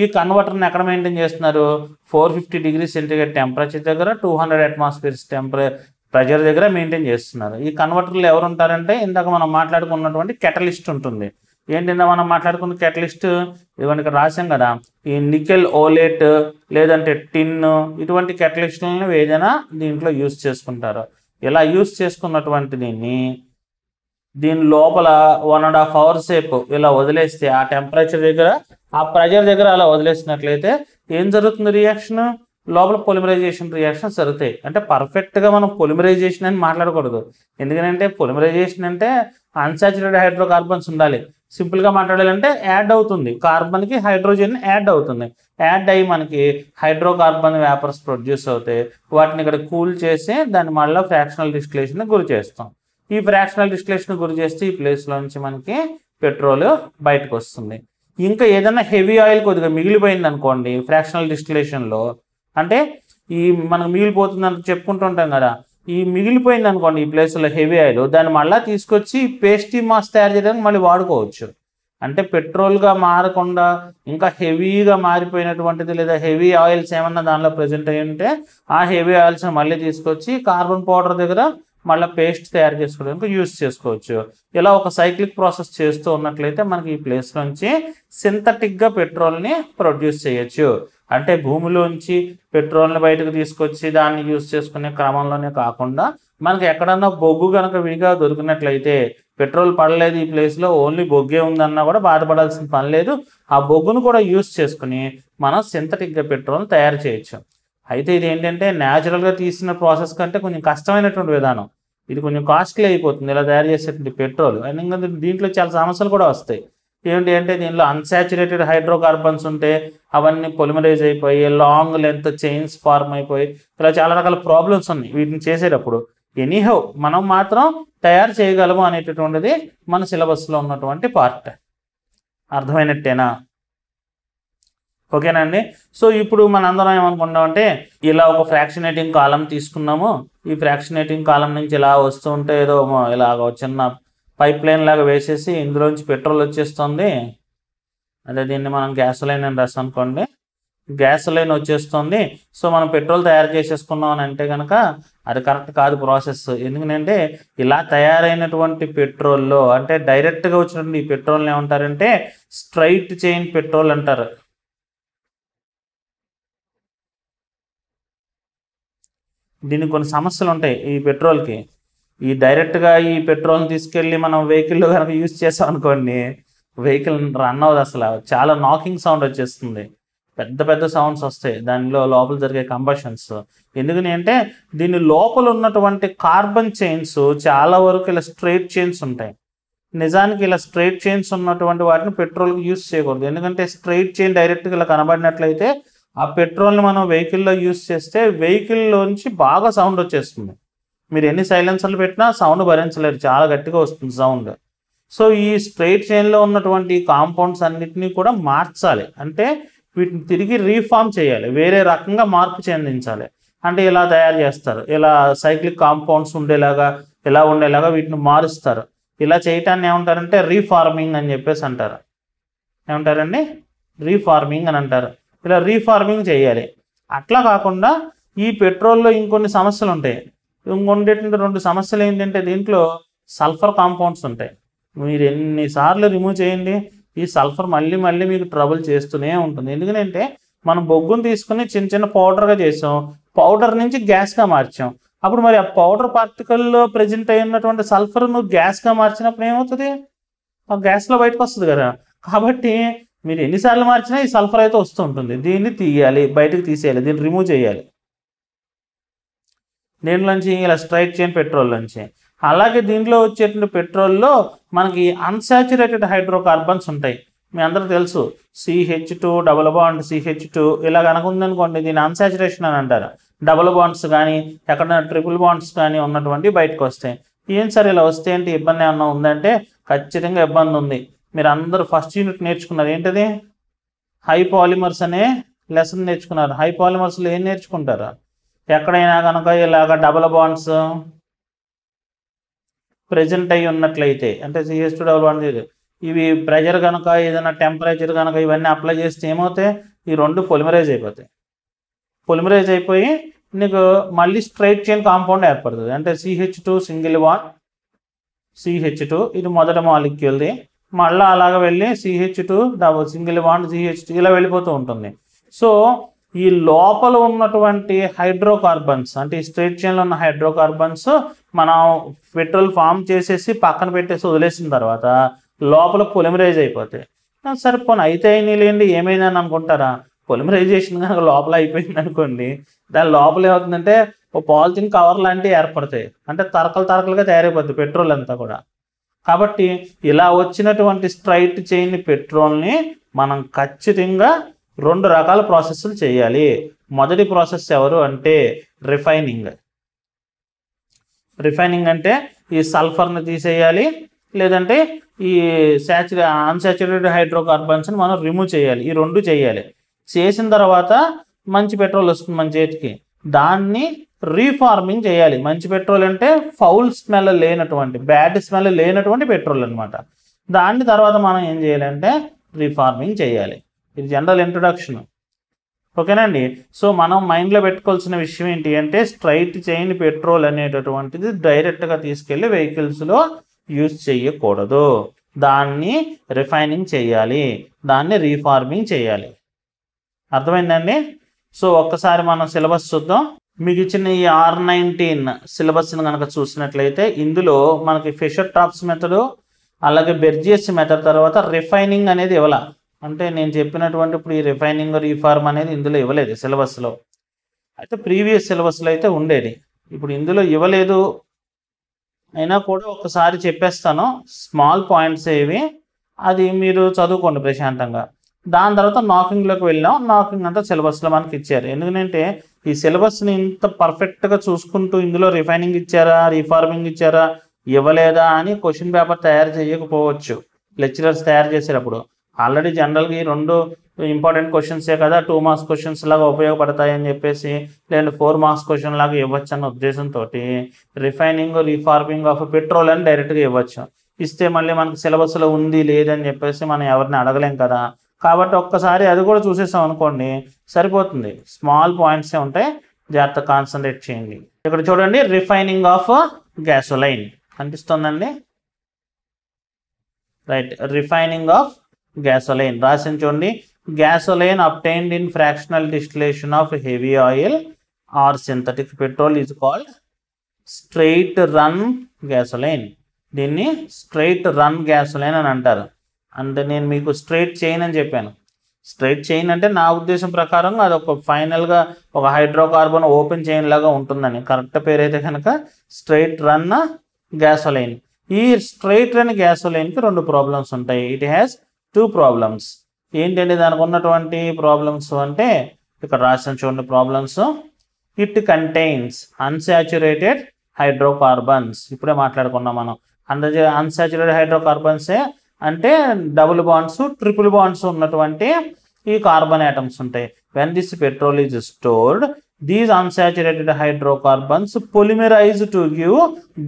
ఈ కన్వర్టర్ని ఎక్కడ మెయింటైన్ చేస్తున్నారు four fifty degree centigrade temperature దగ్గర టూ హండ్రెడ్ అట్మాస్ఫియర్స్ టెంపరే ప్రెజర్ దగ్గర మెయింటైన్ చేస్తున్నారు ఈ కన్వర్టర్లు ఎవరు ఉంటారంటే ఇందాక మనం మాట్లాడుకున్నటువంటి కెటలిస్ట్ ఉంటుంది ఏంటంటే మనం మాట్లాడుకున్న కెటలిస్ట్ ఇవన్నీ రాసాం కదా ఈ నికెల్ ఓలేట్ లేదంటే టిన్ ఇటువంటి కెటలిస్ట్లను ఏదైనా దీంట్లో యూజ్ చేసుకుంటారు ఇలా యూజ్ చేసుకున్నటువంటి దీన్ని దీని లోపల వన్ అండ్ హాఫ్ అవర్ సేపు ఇలా వదిలేస్తే ఆ టెంపరేచర్ దగ్గర ఆ ప్రెజర్ దగ్గర అలా వదిలేసినట్లయితే ఏం జరుగుతుంది రియాక్షన్ లోపల పొలిమరైజేషన్ రియాక్షన్ జరుగుతాయి అంటే పర్ఫెక్ట్గా మనం పొలిమరైజేషన్ అని మాట్లాడకూడదు ఎందుకంటే పొలిమరైజేషన్ అంటే అన్సాచురేటెడ్ హైడ్రోకార్బన్స్ ఉండాలి సింపుల్గా మాట్లాడాలంటే యాడ్ అవుతుంది కార్బన్కి హైడ్రోజన్ యాడ్ అవుతుంది యాడ్ అయ్యి మనకి హైడ్రోకార్బన్ వేపర్స్ ప్రొడ్యూస్ అవుతాయి వాటిని ఇక్కడ కూల్ చేసి దాన్ని మళ్ళీ ఫ్రాక్షనల్ డిస్టిలేషన్ గురి చేస్తాం ఈ ఫ్రాక్షనల్ డిస్టిలేషన్ గురి చేస్తే ఈ ప్లేస్లో నుంచి మనకి పెట్రోల్ బయటకు వస్తుంది ఇంకా ఏదైనా హెవీ ఆయిల్ కొద్దిగా మిగిలిపోయింది అనుకోండి ఫ్రాక్షనల్ డిస్టిలేషన్లో అంటే ఈ మనకు మిగిలిపోతుందని చెప్పుకుంటుంటాం కదా ఈ మిగిలిపోయింది అనుకోండి ఈ ప్లేస్లో హెవీ ఆయిల్ దాన్ని మళ్ళీ తీసుకొచ్చి పేస్టీ మాస్ తయారు చేయడానికి మళ్ళీ వాడుకోవచ్చు అంటే పెట్రోల్గా మారకుండా ఇంకా హెవీగా మారిపోయినటువంటిది లేదా హెవీ ఆయిల్స్ ఏమన్నా దానిలో ప్రజెంట్ అయి ఉంటే ఆ హెవీ ఆయిల్స్ని మళ్ళీ తీసుకొచ్చి కార్బన్ పౌడర్ దగ్గర మళ్ళీ పేస్ట్ తయారు చేసుకోవడానికి యూస్ చేసుకోవచ్చు ఇలా ఒక సైక్లిక్ ప్రాసెస్ చేస్తూ ఉన్నట్లయితే మనకి ఈ ప్లేస్ నుంచి సింథటిక్గా పెట్రోల్ని ప్రొడ్యూస్ చేయొచ్చు అంటే భూమిలోంచి పెట్రోల్ని బయటకు తీసుకొచ్చి దాన్ని యూజ్ చేసుకునే క్రమంలోనే కాకుండా మనకి ఎక్కడన్నా బొగ్గు కనుక విడిగా దొరికినట్లయితే పెట్రోల్ పడలేదు ఈ ప్లేస్లో ఓన్లీ బొగ్గే ఉందన్నా కూడా బాధపడాల్సిన పని లేదు ఆ బొగ్గును కూడా యూజ్ చేసుకుని మనం సింథటిక్గా పెట్రోల్ని తయారు చేయొచ్చు అయితే ఇది ఏంటంటే న్యాచురల్గా తీసిన ప్రాసెస్ కంటే కొంచెం కష్టమైనటువంటి విధానం ఇది కొంచెం కాస్ట్లీ అయిపోతుంది ఇలా తయారు చేసేటువంటి పెట్రోల్ అండ్ ఇంకా దీంట్లో చాలా సమస్యలు కూడా వస్తాయి ఏంటి అంటే దీనిలో అన్సాచురేటెడ్ హైడ్రోకార్బన్స్ ఉంటే అవన్నీ పొలిమరైజ్ అయిపోయి లాంగ్ లెంత్ చైన్స్ ఫార్మ్ అయిపోయి ఇలా చాలా రకాల ప్రాబ్లమ్స్ ఉన్నాయి వీటిని చేసేటప్పుడు ఎనీహౌ మనం మాత్రం తయారు చేయగలము అనేటటువంటిది మన సిలబస్లో ఉన్నటువంటి పార్ట్ అర్థమైనట్టేనా ఓకేనండి సో ఇప్పుడు మనందరం ఏమనుకుంటామంటే ఇలా ఒక ఫ్రాక్షనేటింగ్ కాలం తీసుకున్నాము ఈ ఫ్రాక్షనేటింగ్ కాలం నుంచి ఇలా వస్తూ ఉంటే ఏదో ఇలాగ చిన్న పైప్ లైన్ లాగా వేసేసి ఇందులోంచి పెట్రోల్ వచ్చేస్తుంది అదే దీన్ని మనం గ్యాస్ లైన్ అని రాసాం అనుకోండి గ్యాస్ లైన్ వచ్చేస్తుంది సో మనం పెట్రోల్ తయారు చేసేసుకున్నాం అని అంటే కనుక అది కరెక్ట్ కాదు ప్రాసెస్ ఎందుకంటే ఇలా తయారైనటువంటి పెట్రోల్లో అంటే డైరెక్ట్గా వచ్చినటువంటి ఈ పెట్రోల్ని ఏమంటారంటే స్ట్రైట్ చైన్ పెట్రోల్ అంటారు దీనికి కొన్ని సమస్యలు ఉంటాయి ఈ పెట్రోల్కి ఈ డైరెక్ట్గా ఈ పెట్రోల్ని తీసుకెళ్ళి మనం వెహికల్లో కనుక యూజ్ చేసాం అనుకోండి వెహికల్ రన్ అవ్వదు అసలు చాలా నాకింగ్ సౌండ్ వచ్చేస్తుంది పెద్ద పెద్ద సౌండ్స్ వస్తాయి దానిలో లోపల జరిగే కంబషన్స్ ఎందుకని అంటే దీని లోపల ఉన్నటువంటి కార్బన్ చైన్స్ చాలా వరకు ఇలా స్ట్రైట్ చైన్స్ ఉంటాయి నిజానికి ఇలా స్ట్రైట్ చైన్స్ ఉన్నటువంటి వాటిని పెట్రోల్కి యూజ్ చేయకూడదు ఎందుకంటే స్ట్రైట్ చైన్ డైరెక్ట్గా ఇలా కనబడినట్లయితే ఆ పెట్రోల్ని మనం వెహికల్లో యూజ్ చేస్తే వెహికల్లోంచి బాగా సౌండ్ వచ్చేస్తుంది మీరు ఎన్ని సైలెన్సర్లు పెట్టినా సౌండ్ భరించలేరు చాలా గట్టిగా వస్తుంది సౌండ్ సో ఈ స్ట్రైట్ చైన్లో ఉన్నటువంటి కాంపౌండ్స్ అన్నిటినీ కూడా మార్చాలి అంటే వీటిని తిరిగి రీఫామ్ చేయాలి వేరే రకంగా మార్పు చెందించాలి అంటే ఇలా తయారు చేస్తారు ఇలా సైక్లిక్ కాంపౌండ్స్ ఉండేలాగా ఇలా ఉండేలాగా వీటిని మారుస్తారు ఇలా చేయటాన్ని ఏమంటారంటే రీఫార్మింగ్ అని చెప్పేసి అంటారు ఏమంటారండి రీఫార్మింగ్ అని అంటారు ఇలా రీఫార్మింగ్ చేయాలి అట్లా కాకుండా ఈ పెట్రోల్లో ఇంకొన్ని సమస్యలు ఉంటాయి ఉండేటువంటి రెండు సమస్యలు ఏంటంటే దీంట్లో సల్ఫర్ కాంపౌండ్స్ ఉంటాయి మీరు ఎన్నిసార్లు రిమూవ్ చేయండి ఈ సల్ఫర్ మళ్ళీ మళ్ళీ మీకు ట్రబుల్ చేస్తూనే ఉంటుంది ఎందుకంటే మనం బొగ్గును తీసుకుని చిన్న చిన్న పౌడర్గా చేసాం పౌడర్ నుంచి గ్యాస్గా మార్చాం అప్పుడు మరి ఆ పౌడర్ పార్టికల్లో ప్రజెంట్ అయినటువంటి సల్ఫర్ నువ్వు గ్యాస్గా మార్చినప్పుడు ఏమవుతుంది ఆ గ్యాస్లో బయటకు వస్తుంది కదా కాబట్టి మీరు ఎన్నిసార్లు మార్చినా ఈ సల్ఫర్ అయితే వస్తూ ఉంటుంది దీన్ని తీయాలి బయటకు తీసేయాలి దీన్ని రిమూవ్ చేయాలి దీంట్లోంచి ఇలా స్ట్రైట్ చేయని నుంచి అలాగే దీంట్లో వచ్చేటువంటి పెట్రోల్లో మనకి అన్సాచురేటెడ్ హైడ్రోకార్బన్స్ ఉంటాయి మీ అందరూ తెలుసు CH two double bond CH two ఇలా అనుకోండి దీని అన్సాచురేషన్ అని అంటారు డబుల్ బాండ్స్ కానీ ఎక్కడైనా ట్రిపుల్ బాండ్స్ కానీ ఉన్నటువంటి బయటకు వస్తాయి ఏం సార్ ఇలా వస్తే ఏంటి ఇబ్బంది ఏమన్నా ఉందంటే ఖచ్చితంగా ఇబ్బంది ఉంది మీరు అందరూ ఫస్ట్ యూనిట్ నేర్చుకున్నారు ఏంటది హై పాలిమర్స్ అనే లెసన్ నేర్చుకున్నారు హై పాలిమర్స్లో ఏం నేర్చుకుంటారు ఎక్కడైనా కనుక ఇలాగ డబుల్ బాండ్స్ ప్రజెంట్ అయి ఉన్నట్లయితే అంటే సిఎస్ టూ డబుల్ బాండ్ ఇవి ప్రెజర్ కనుక ఏదైనా టెంపరేచర్ కనుక ఇవన్నీ అప్లై చేస్తే ఏమవుతాయి ఈ రెండు పొలిమరైజ్ అయిపోతాయి పొలిమరైజ్ అయిపోయి నీకు మళ్ళీ స్ట్రైట్ చైన్ కాంపౌండ్ ఏర్పడుతుంది అంటే CH two single bond CH two ఇది మొదటి మాలిక్యూల్ది మళ్ళీ అలాగ వెళ్ళి CH two double single bond CH two ఇలా వెళ్ళిపోతూ ఉంటుంది సో ఈ లోపల ఉన్నటువంటి హైడ్రోకార్బన్స్ అంటే ఈ స్ట్రేట్ చైన్లో ఉన్న హైడ్రోకార్బన్స్ మనం పెట్రోల్ ఫామ్ చేసేసి పక్కన పెట్టేసి వదిలేసిన తర్వాత లోపల పొలిమరైజ్ అయిపోతాయి సరే పోనీ అయితే లేండి ఏమైంది అని అనుకుంటారా పొలిమరైజేషన్ కనుక లోపల అయిపోయింది అనుకోండి దాని లోపల ఏమవుతుందంటే ఓ పాలిథిన్ కవర్ లాంటివి ఏర్పడతాయి అంటే తరకలు తరకలుగా తయారైపోద్ది పెట్రోల్ అంతా కూడా కాబట్టి ఇలా వచ్చినటువంటి స్ట్రైట్ చైన్ పెట్రోల్ని మనం ఖచ్చితంగా రెండు రకాల ప్రాసెస్లు చేయాలి మొదటి ప్రాసెస్ ఎవరు అంటే రిఫైనింగ్ రిఫైనింగ్ అంటే ఈ సల్ఫర్ని తీసేయాలి లేదంటే ఈ శాచురే అన్సాచురేటెడ్ హైడ్రోకార్బన్స్ని మనం రిమూవ్ చేయాలి ఈ రెండు చేయాలి చేసిన తర్వాత మంచి పెట్రోల్ వస్తుంది మన చేతికి దాన్ని రీఫార్మింగ్ చేయాలి మంచి పెట్రోల్ అంటే ఫౌల్ స్మెల్ లేనటువంటి బ్యాడ్ స్మెల్ లేనటువంటి పెట్రోల్ అనమాట దాన్ని తర్వాత మనం ఏం చేయాలంటే రీఫార్మింగ్ చేయాలి ఇది జనరల్ ఇంట్రొడక్షన్ ఓకేనండి సో మనం మైండ్లో పెట్టుకోవాల్సిన విషయం ఏంటి అంటే స్ట్రైట్ చైన్ పెట్రోల్ అనేటటువంటిది డైరెక్ట్గా తీసుకెళ్ళి వెహికల్స్లో యూజ్ చేయకూడదు దాన్ని రిఫైనింగ్ చేయాలి దాన్ని రీఫార్మింగ్ చేయాలి అర్థమైందండి సో ఒక్కసారి మనం సిలబస్ చూద్దాం మీకు ఇచ్చిన ఈ ఆర్ నైన్టీన్ సిలబస్ని కనుక చూసినట్లయితే ఇందులో మనకి ఫిషర్ టాప్స్ మెథడు అలాగే బెర్జియస్ మెథడ్ తర్వాత రిఫైనింగ్ అనేది ఇవ్వాలి అంటే నేను చెప్పినటువంటి ఇప్పుడు ఈ రిఫైనింగ్ రీఫార్మ్ అనేది ఇందులో ఇవ్వలేదు సిలబస్లో అయితే ప్రీవియస్ సిలబస్లో అయితే ఉండేది ఇప్పుడు ఇందులో ఇవ్వలేదు అయినా కూడా ఒకసారి చెప్పేస్తాను స్మాల్ పాయింట్స్ ఏవి అది మీరు చదువుకోండి ప్రశాంతంగా దాని తర్వాత నాకింగ్లోకి వెళ్ళాం నాకింగ్ అంతా సిలబస్లో మనకి ఇచ్చారు ఎందుకంటే ఈ సిలబస్ని ఇంత పర్ఫెక్ట్గా చూసుకుంటూ ఇందులో రిఫైనింగ్ ఇచ్చారా రీఫార్మింగ్ ఇచ్చారా ఇవ్వలేదా అని క్వశ్చన్ పేపర్ తయారు చేయకపోవచ్చు లెక్చరర్స్ తయారు చేసేటప్పుడు ఆల్రెడీ జనరల్గా ఈ రెండు ఇంపార్టెంట్ క్వశ్చన్సే కదా టూ మార్క్స్ క్వశ్చన్స్ లాగా ఉపయోగపడతాయని చెప్పేసి లేదంటే ఫోర్ మార్క్స్ క్వశ్చన్ లాగా ఇవ్వచ్చు అన్న ఉద్దేశంతో రిఫైనింగ్ రీఫార్మింగ్ ఆఫ్ పెట్రోల్ అని డైరెక్ట్గా ఇవ్వచ్చు ఇస్తే మళ్ళీ మనకు సిలబస్లో ఉంది లేదని చెప్పేసి మనం ఎవరిని అడగలేం కదా కాబట్టి ఒక్కసారి అది కూడా చూసేసాం అనుకోండి సరిపోతుంది స్మాల్ పాయింట్సే ఉంటాయి జాగ్రత్త కాన్సన్ట్రేట్ చేయండి ఇక్కడ చూడండి రిఫైనింగ్ ఆఫ్ గ్యాసోలైన్ కనిపిస్తుందండి రైట్ రిఫైనింగ్ ఆఫ్ గ్యాసోలైన్ రాసిన చూడండి gasoline in fractional fractional of heavy oil or synthetic petrol petrol is called run gasoline దీన్ని స్ట్రైట్ రన్ గ్యాసోలైన్ అని అంటారు అంటే నేను మీకు స్ట్రైట్ చైన్ అని చెప్పాను స్ట్రైట్ చైన్ అంటే నా ఉద్దేశం ప్రకారం అది ఒక ఫైనల్గా ఒక హైడ్రోకార్బన్ ఓపెన్ చైన్ లాగా ఉంటుందని కరెక్ట్ పేరైతే కనుక స్ట్రైట్ రన్ గ్యాసోలైన్ ఈ స్ట్రైట్ రన్ గ్యాసోలైన్కి రెండు ప్రాబ్లమ్స్ ఉంటాయి ఇట్ హ్యాస్ టూ ప్రాబ్లమ్స్ ఏంటంటే దానికి ఉన్నటువంటి ప్రాబ్లమ్స్ అంటే ఇక్కడ రాసిన చూడండి problems it contains unsaturated hydrocarbons ఇప్పుడే మాట్లాడుకున్నాం మనం అంద అన్సాచురేటెడ్ హైడ్రోకార్బన్సే అంటే డబుల్ బాండ్స్ ట్రిపుల్ బాండ్స్ ఉన్నటువంటి ఈ కార్బన్ ఐటమ్స్ ఉంటాయి when this petrol is stored these unsaturated hydrocarbons polymerise to give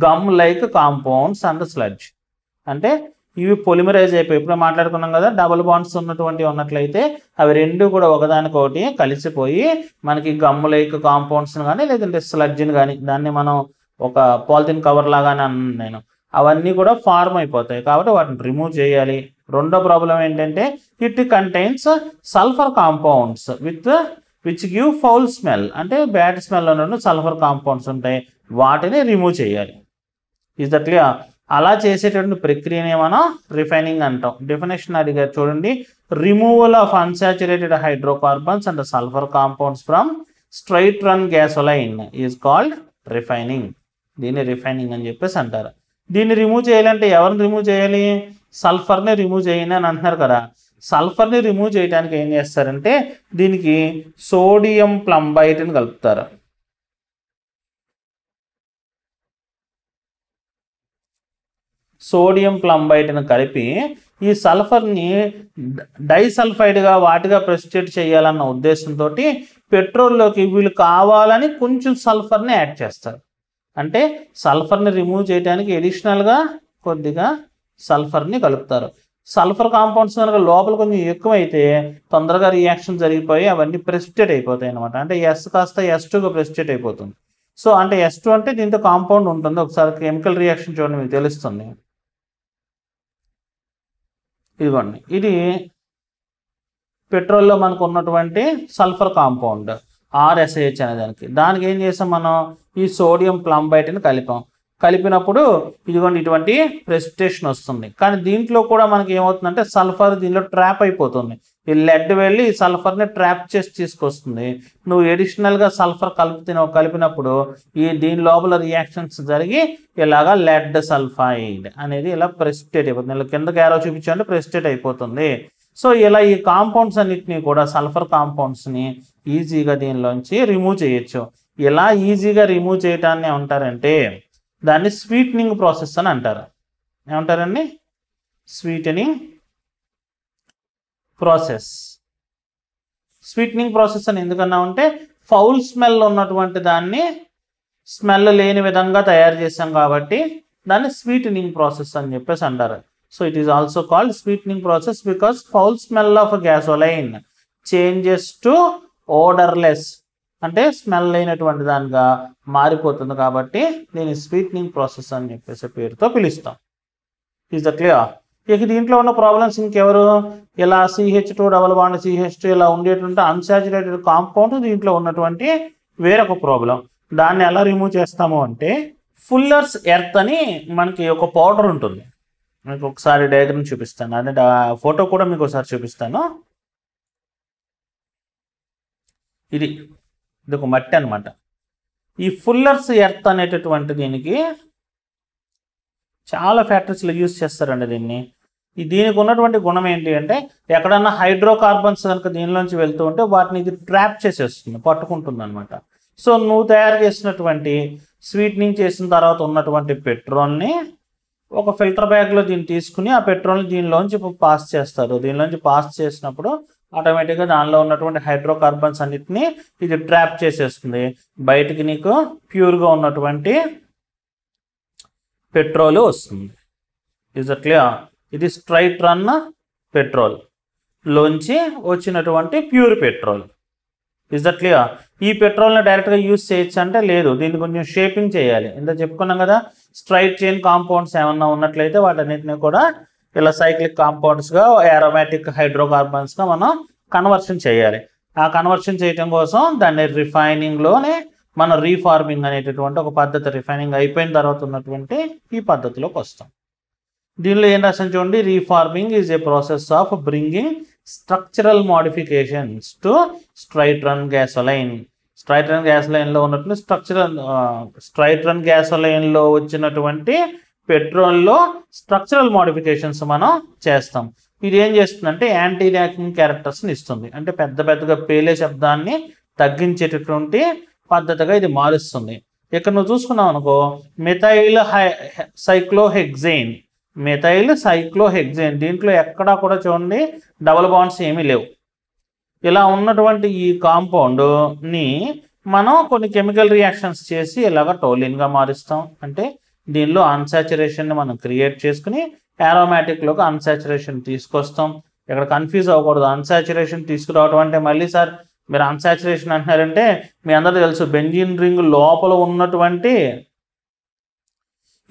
gum like compounds and sludge అంటే ఇవి పొలిమరైజ్ అయిపోయి ఇప్పుడు మాట్లాడుకున్నాం కదా డబుల్ బాండ్స్ ఉన్నటువంటి ఉన్నట్లయితే అవి రెండు కూడా ఒకదానికొకటి కలిసిపోయి మనకి గమ్ముల యొక్క కాంపౌండ్స్ని కానీ లేదంటే స్లడ్జిని కానీ దాన్ని మనం ఒక పాలిథిన్ కవర్ లాగానే అన్నాను నేను అవన్నీ కూడా ఫార్మ్ అయిపోతాయి కాబట్టి వాటిని రిమూవ్ చేయాలి రెండో ప్రాబ్లం ఏంటంటే it contains sulphur compounds with which give foul smell అంటే బ్యాడ్ స్మెల్ ఉన్న సల్ఫర్ కాంపౌండ్స్ ఉంటాయి వాటిని రిమూవ్ చేయాలి ఇస్ దట్ క్లియర్ అలా చేసేటటువంటి ప్రక్రియనే మనం రిఫైనింగ్ అంటాం డెఫినేషన్ అడిగారు చూడండి removal of unsaturated hydrocarbons and sulphur compounds from straight run gasoline is called refining దీన్ని రిఫైనింగ్ అని చెప్పేసి అంటారు దీన్ని రిమూవ్ చేయాలంటే ఎవరిని రిమూవ్ చేయాలి సల్ఫర్ని రిమూవ్ చేయండి అని అంటున్నారు కదా సల్ఫర్ని రిమూవ్ చేయడానికి ఏం చేస్తారంటే దీనికి సోడియం ప్లంబైట్ని కలుపుతారు సోడియం ప్లంబైట్ని కలిపి ఈ సల్ఫర్ని డైసల్ఫైడ్గా వాటిగా ప్రెసిటేట్ చేయాలన్న ఉద్దేశంతో పెట్రోల్లోకి వీళ్ళు కావాలని కొంచెం సల్ఫర్ని యాడ్ చేస్తారు అంటే సల్ఫర్ని రిమూవ్ చేయడానికి ఎడిషనల్గా కొద్దిగా సల్ఫర్ని కలుపుతారు సల్ఫర్ కాంపౌండ్స్ కనుక లోపల కొంచెం ఎక్కువైతే తొందరగా రియాక్షన్ జరిగిపోయి అవన్నీ ప్రెస్టేట్ అయిపోతాయి అనమాట అంటే ఎస్ కాస్త ఎస్ టూగా ప్రెస్టేట్ అయిపోతుంది సో అంటే ఎస్ అంటే దీంతో కాంపౌండ్ ఉంటుంది ఒకసారి కెమికల్ రియాక్షన్ చూడండి మీకు తెలుస్తుంది ఇదిగోండి ఇది పెట్రోల్లో మనకు ఉన్నటువంటి సల్ఫర్ కాంపౌండ్ ఆర్ఎస్హెచ్ అనే దానికి దానికి ఏం చేసాం మనం ఈ సోడియం ప్లంబైట్ని కలిపాం కలిపినప్పుడు ఇదిగోండి ఇటువంటి ప్రెసిటేషన్ వస్తుంది కానీ దీంట్లో కూడా మనకి ఏమవుతుందంటే సల్ఫర్ దీనిలో ట్రాప్ అయిపోతుంది ఈ లెడ్ వెళ్ళి సల్ఫర్ని ట్రాప్ చేసి తీసుకొస్తుంది నువ్వు ఎడిషనల్గా సల్ఫర్ కలిపిన కలిపినప్పుడు ఈ దీని లోపల రియాక్షన్స్ జరిగి ఇలాగా లెడ్ సల్ఫైడ్ అనేది ఇలా ప్రెసిటేట్ అయిపోతుంది ఇలా కిందకి ఏరో చూపించాలంటే ప్రెసిటేట్ అయిపోతుంది సో ఇలా ఈ కాంపౌండ్స్ అన్నిటినీ కూడా సల్ఫర్ కాంపౌండ్స్ని ఈజీగా దీనిలోంచి రిమూవ్ చేయొచ్చు ఇలా ఈజీగా రిమూవ్ చేయటాన్ని ఉంటారంటే దాన్ని స్వీట్నింగ్ ప్రాసెస్ అని అంటారు ఏమంటారండి స్వీటనింగ్ ప్రాసెస్ స్వీట్నింగ్ ప్రాసెస్ అని ఎందుకన్నా ఉంటే ఫౌల్ స్మెల్ ఉన్నటువంటి దాన్ని స్మెల్ లేని విధంగా తయారు చేసాం కాబట్టి దాన్ని స్వీట్నింగ్ ప్రాసెస్ అని చెప్పేసి అంటారు so it is also called sweetening process because foul smell of gas gasoline changes to odourless అంటే స్మెల్ లేనటువంటి దానిగా మారిపోతుంది కాబట్టి దీని స్వీట్నింగ్ ప్రాసెస్ అని చెప్పేసి పేరుతో పిలుస్తాం ఈజ్ ద క్లియర్ ఇక దీంట్లో ఉన్న ప్రాబ్లమ్స్ ఇంకెవరు ఇలా CH two double bond CH two ఇలా ఉండేటువంటి అన్సాచురేటెడ్ కాంపౌండ్ దీంట్లో ఉన్నటువంటి వేరొక ప్రాబ్లం దాన్ని ఎలా రిమూవ్ చేస్తాము అంటే ఫుల్లర్స్ ఎర్త్ అని మనకి ఒక పౌడర్ ఉంటుంది మీకు ఒకసారి డయాగ్రమ్ చూపిస్తాను అంటే ఫోటో కూడా మీకు ఒకసారి చూపిస్తాను ఇది ఇది ఒక మట్టి అనమాట ఈ ఫుల్లర్స్ ఎర్త్ అనేటటువంటి దీనికి చాలా ఫ్యాక్టరీస్లో యూజ్ చేస్తారండి దీన్ని ఈ దీనికి ఉన్నటువంటి గుణం ఏంటి అంటే ఎక్కడన్నా హైడ్రోకార్బన్స్ కనుక దీనిలోంచి వెళ్తూ ఉంటే వాటిని ఇది ట్రాప్ చేసేస్తుంది పట్టుకుంటుంది అనమాట సో నువ్వు తయారు చేసినటువంటి స్వీట్నింగ్ చేసిన తర్వాత ఉన్నటువంటి పెట్రోల్ని ఒక ఫిల్టర్ బ్యాగ్లో దీన్ని తీసుకుని ఆ పెట్రోల్ని దీనిలోంచి పాస్ చేస్తారు దీనిలోంచి పాస్ చేసినప్పుడు ఆటోమేటిక్గా దానిలో ఉన్నటువంటి హైడ్రోకార్బన్స్ అన్నిటిని ఇది ట్రాప్ చేసేస్తుంది బయటికి నీకు ప్యూర్గా ఉన్నటువంటి పెట్రోల్ వస్తుంది ఇజ్ అట్లే ఇది స్ట్రైట్ రన్ పెట్రోల్ లోంచి వచ్చినటువంటి pure petrol is that clear ఈ పెట్రోల్ని డైరెక్ట్గా యూజ్ చేయొచ్చు అంటే లేదు దీన్ని కొంచెం షేపింగ్ చేయాలి ఇంత చెప్పుకున్నాం కదా స్ట్రైట్ చైన్ కాంపౌండ్స్ ఏమన్నా ఉన్నట్లయితే వాటన్నిటిని కూడా ఇలా సైక్లిక్ కాంపౌండ్స్గా ఏరోమాటిక్ హైడ్రోకార్బన్స్గా మనం కన్వర్షన్ చేయాలి ఆ కన్వర్షన్ చేయటం కోసం దాన్ని రిఫైనింగ్లోనే మన రీఫార్మింగ్ అనేటటువంటి ఒక పద్ధతి రిఫైనింగ్ అయిపోయిన తర్వాత ఉన్నటువంటి ఈ పద్ధతిలోకి వస్తాం దీనిలో ఏం రాసిన చూడండి reforming is a process of bringing structural modifications to straight run line straight run లైన్లో ఉన్నటువంటి స్ట్రక్చరల్ స్ట్రైట్ రన్ గ్యాసోలైన్లో వచ్చినటువంటి పెట్రోల్లో స్ట్రక్చరల్ మోడిఫికేషన్స్ మనం చేస్తాం ఇది ఏం చేస్తుందంటే యాంటీ ర్యాకింగ్ క్యారెక్టర్స్ని ఇస్తుంది అంటే పెద్ద పెద్దగా పేలే శబ్దాన్ని తగ్గించేటటువంటి పద్ధతిగా ఇది మారుస్తుంది ఇక్కడ నువ్వు చూసుకున్నావు అనుకో మిథైల్ హై సైక్లోహెగ్జైన్ మిథైల్ సైక్లోహెగ్జైన్ దీంట్లో ఎక్కడా కూడా చూడండి డబల్ బాండ్స్ ఏమీ లేవు ఇలా ఉన్నటువంటి ఈ కాంపౌండ్ని మనం కొన్ని కెమికల్ రియాక్షన్స్ చేసి ఇలాగ టోలిన్గా మారుస్తాం అంటే దీనిలో అన్సాచురేషన్ని మనం క్రియేట్ చేసుకుని యారోమాటిక్లోకి అన్సాచురేషన్ తీసుకొస్తాం ఇక్కడ కన్ఫ్యూజ్ అవ్వకూడదు అన్సాచురేషన్ తీసుకురావటం అంటే మళ్ళీ సార్ మీరు అన్సాచురేషన్ అంటున్నారంటే మీ అందరూ తెలుసు బెంజిన్ రింగ్ లోపల ఉన్నటువంటి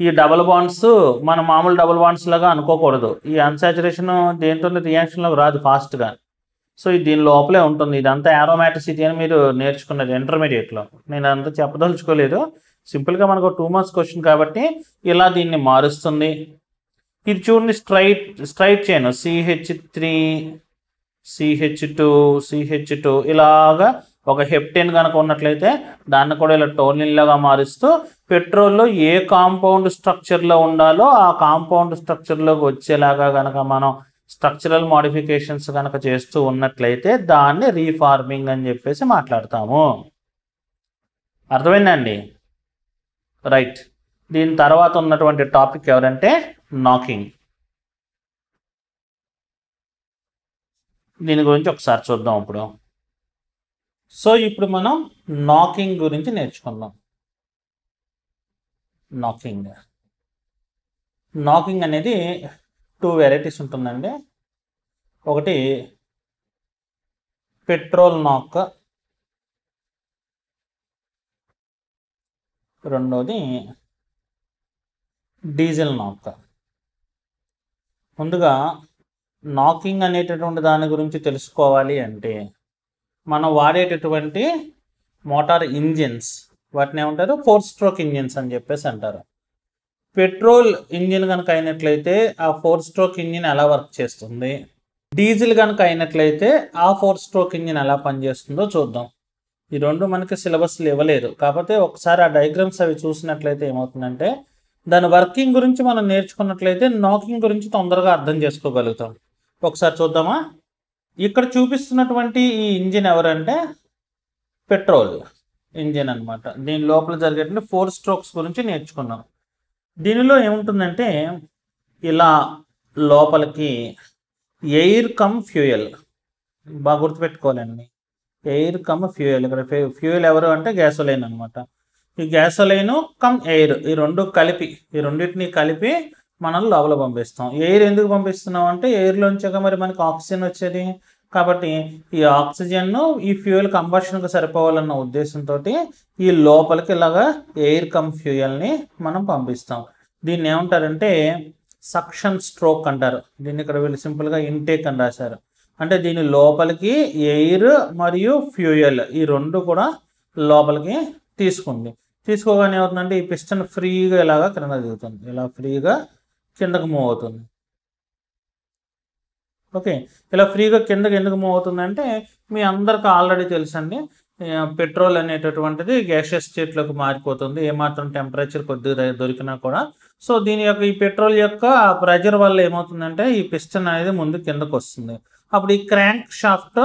ఈ డబుల్ బాండ్స్ మన మామూలు డబుల్ బాండ్స్ లాగా అనుకోకూడదు ఈ అన్సాచురేషన్ దేంతో రియాక్షన్లోకి రాదు ఫాస్ట్గా సో ఇది దీని లోపలే ఉంటుంది ఇదంతా ఆరోమాటిసిటీ అని మీరు నేర్చుకున్నది ఇంటర్మీడియట్లో నేను అంతా చెప్పదలుచుకోలేదు సింపుల్గా మనకు టూ మార్క్స్ క్వశ్చన్ కాబట్టి ఇలా దీన్ని మారుస్తుంది ఇది చూడండి స్ట్రైట్ స్ట్రైట్ చేయను CH three CH two CH two ఇలాగా ఒక హెప్టెన్ కనుక ఉన్నట్లయితే దాన్ని కూడా ఇలా లాగా మారుస్తూ పెట్రోల్లో ఏ కాంపౌండ్ స్ట్రక్చర్లో ఉండాలో ఆ కాంపౌండ్ స్ట్రక్చర్లోకి వచ్చేలాగా కనుక మనం స్ట్రక్చరల్ మోడిఫికేషన్స్ కనుక చేస్తూ ఉన్నట్లయితే దాన్ని రీఫార్మింగ్ అని చెప్పేసి మాట్లాడతాము అర్థమైందండి రైట్ దీని తర్వాత ఉన్నటువంటి టాపిక్ ఎవరంటే నాకింగ్ దీని గురించి ఒకసారి చూద్దాం ఇప్పుడు సో ఇప్పుడు మనం నాకింగ్ గురించి నేర్చుకుందాం నాకింగ్ నాకింగ్ అనేది టూ వెరైటీస్ ఉంటుందండి ఒకటి పెట్రోల్ నాక్ రెండోది డీజిల్ నాక్ ముందుగా నాకింగ్ అనేటటువంటి దాని గురించి తెలుసుకోవాలి అంటే మనం వాడేటటువంటి మోటార్ ఇంజిన్స్ వాటిని ఏమంటారు ఫోర్ స్ట్రోక్ ఇంజిన్స్ అని చెప్పేసి అంటారు పెట్రోల్ ఇంజిన్ కనుక అయినట్లయితే ఆ ఫోర్ స్ట్రోక్ ఇంజిన్ ఎలా వర్క్ చేస్తుంది డీజిల్ కనుక అయినట్లయితే ఆ ఫోర్ స్ట్రోక్ ఇంజిన్ ఎలా పనిచేస్తుందో చూద్దాం ఈ రెండు మనకి సిలబస్లు ఇవ్వలేదు కాకపోతే ఒకసారి ఆ డయాగ్రామ్స్ అవి చూసినట్లయితే ఏమవుతుందంటే దాని వర్కింగ్ గురించి మనం నేర్చుకున్నట్లయితే నాకింగ్ గురించి తొందరగా అర్థం చేసుకోగలుగుతాం ఒకసారి చూద్దామా ఇక్కడ చూపిస్తున్నటువంటి ఈ ఇంజిన్ ఎవరంటే పెట్రోల్ ఇంజిన్ అనమాట దీని లోపల జరిగేటువంటి ఫోర్ స్ట్రోక్స్ గురించి నేర్చుకున్నాం దీనిలో ఏముంటుందంటే ఇలా లోపలికి ఎయిర్ కమ్ ఫ్యూయల్ బాగా గుర్తుపెట్టుకోవాలండి ఎయిర్ కమ్ ఫ్యూయల్ ఇక్కడ ఫ్యూయల్ ఎవరు అంటే గ్యాసోలైన్ అనమాట ఈ గ్యాసోలైన్ కమ్ ఎయిర్ ఈ రెండు కలిపి ఈ రెండింటిని కలిపి మనం లోపల పంపిస్తాం ఎయిర్ ఎందుకు పంపిస్తున్నాం అంటే ఎయిర్లోంచాక మరి మనకి ఆక్సిజన్ వచ్చేది కాబట్టి ఈ ఆక్సిజన్ను ఈ ఫ్యూయల్ కంబషన్కి సరిపోవాలన్న ఉద్దేశంతో ఈ లోపలికి ఇలాగా ఎయిర్ కమ్ ఫ్యూయల్ని మనం పంపిస్తాం దీన్ని ఏమంటారంటే సక్షన్ స్ట్రోక్ అంటారు దీన్ని ఇక్కడ వీళ్ళు సింపుల్గా ఇంటేక్ అని రాశారు అంటే దీని లోపలికి ఎయిర్ మరియు ఫ్యూయల్ ఈ రెండు కూడా లోపలికి తీసుకుంది తీసుకోగానే ఏమవుతుందంటే ఈ పిస్టన్ ఫ్రీగా ఇలాగా కింద దిగుతుంది ఇలా ఫ్రీగా కిందకు మూవ్ అవుతుంది ఓకే ఇలా ఫ్రీగా కిందకి ఎందుకు మూవ్ అవుతుందంటే మీ అందరికి ఆల్రెడీ తెలుసండి పెట్రోల్ అనేటటువంటిది గ్యాషియస్ స్టేట్లోకి మారిపోతుంది ఏమాత్రం టెంపరేచర్ కొద్దిగా దొరికినా కూడా సో దీని యొక్క ఈ పెట్రోల్ యొక్క ప్రెజర్ వల్ల ఏమవుతుందంటే ఈ పిస్టన్ అనేది ముందు కిందకు వస్తుంది అప్పుడు ఈ క్రాంక్ షాఫ్ట్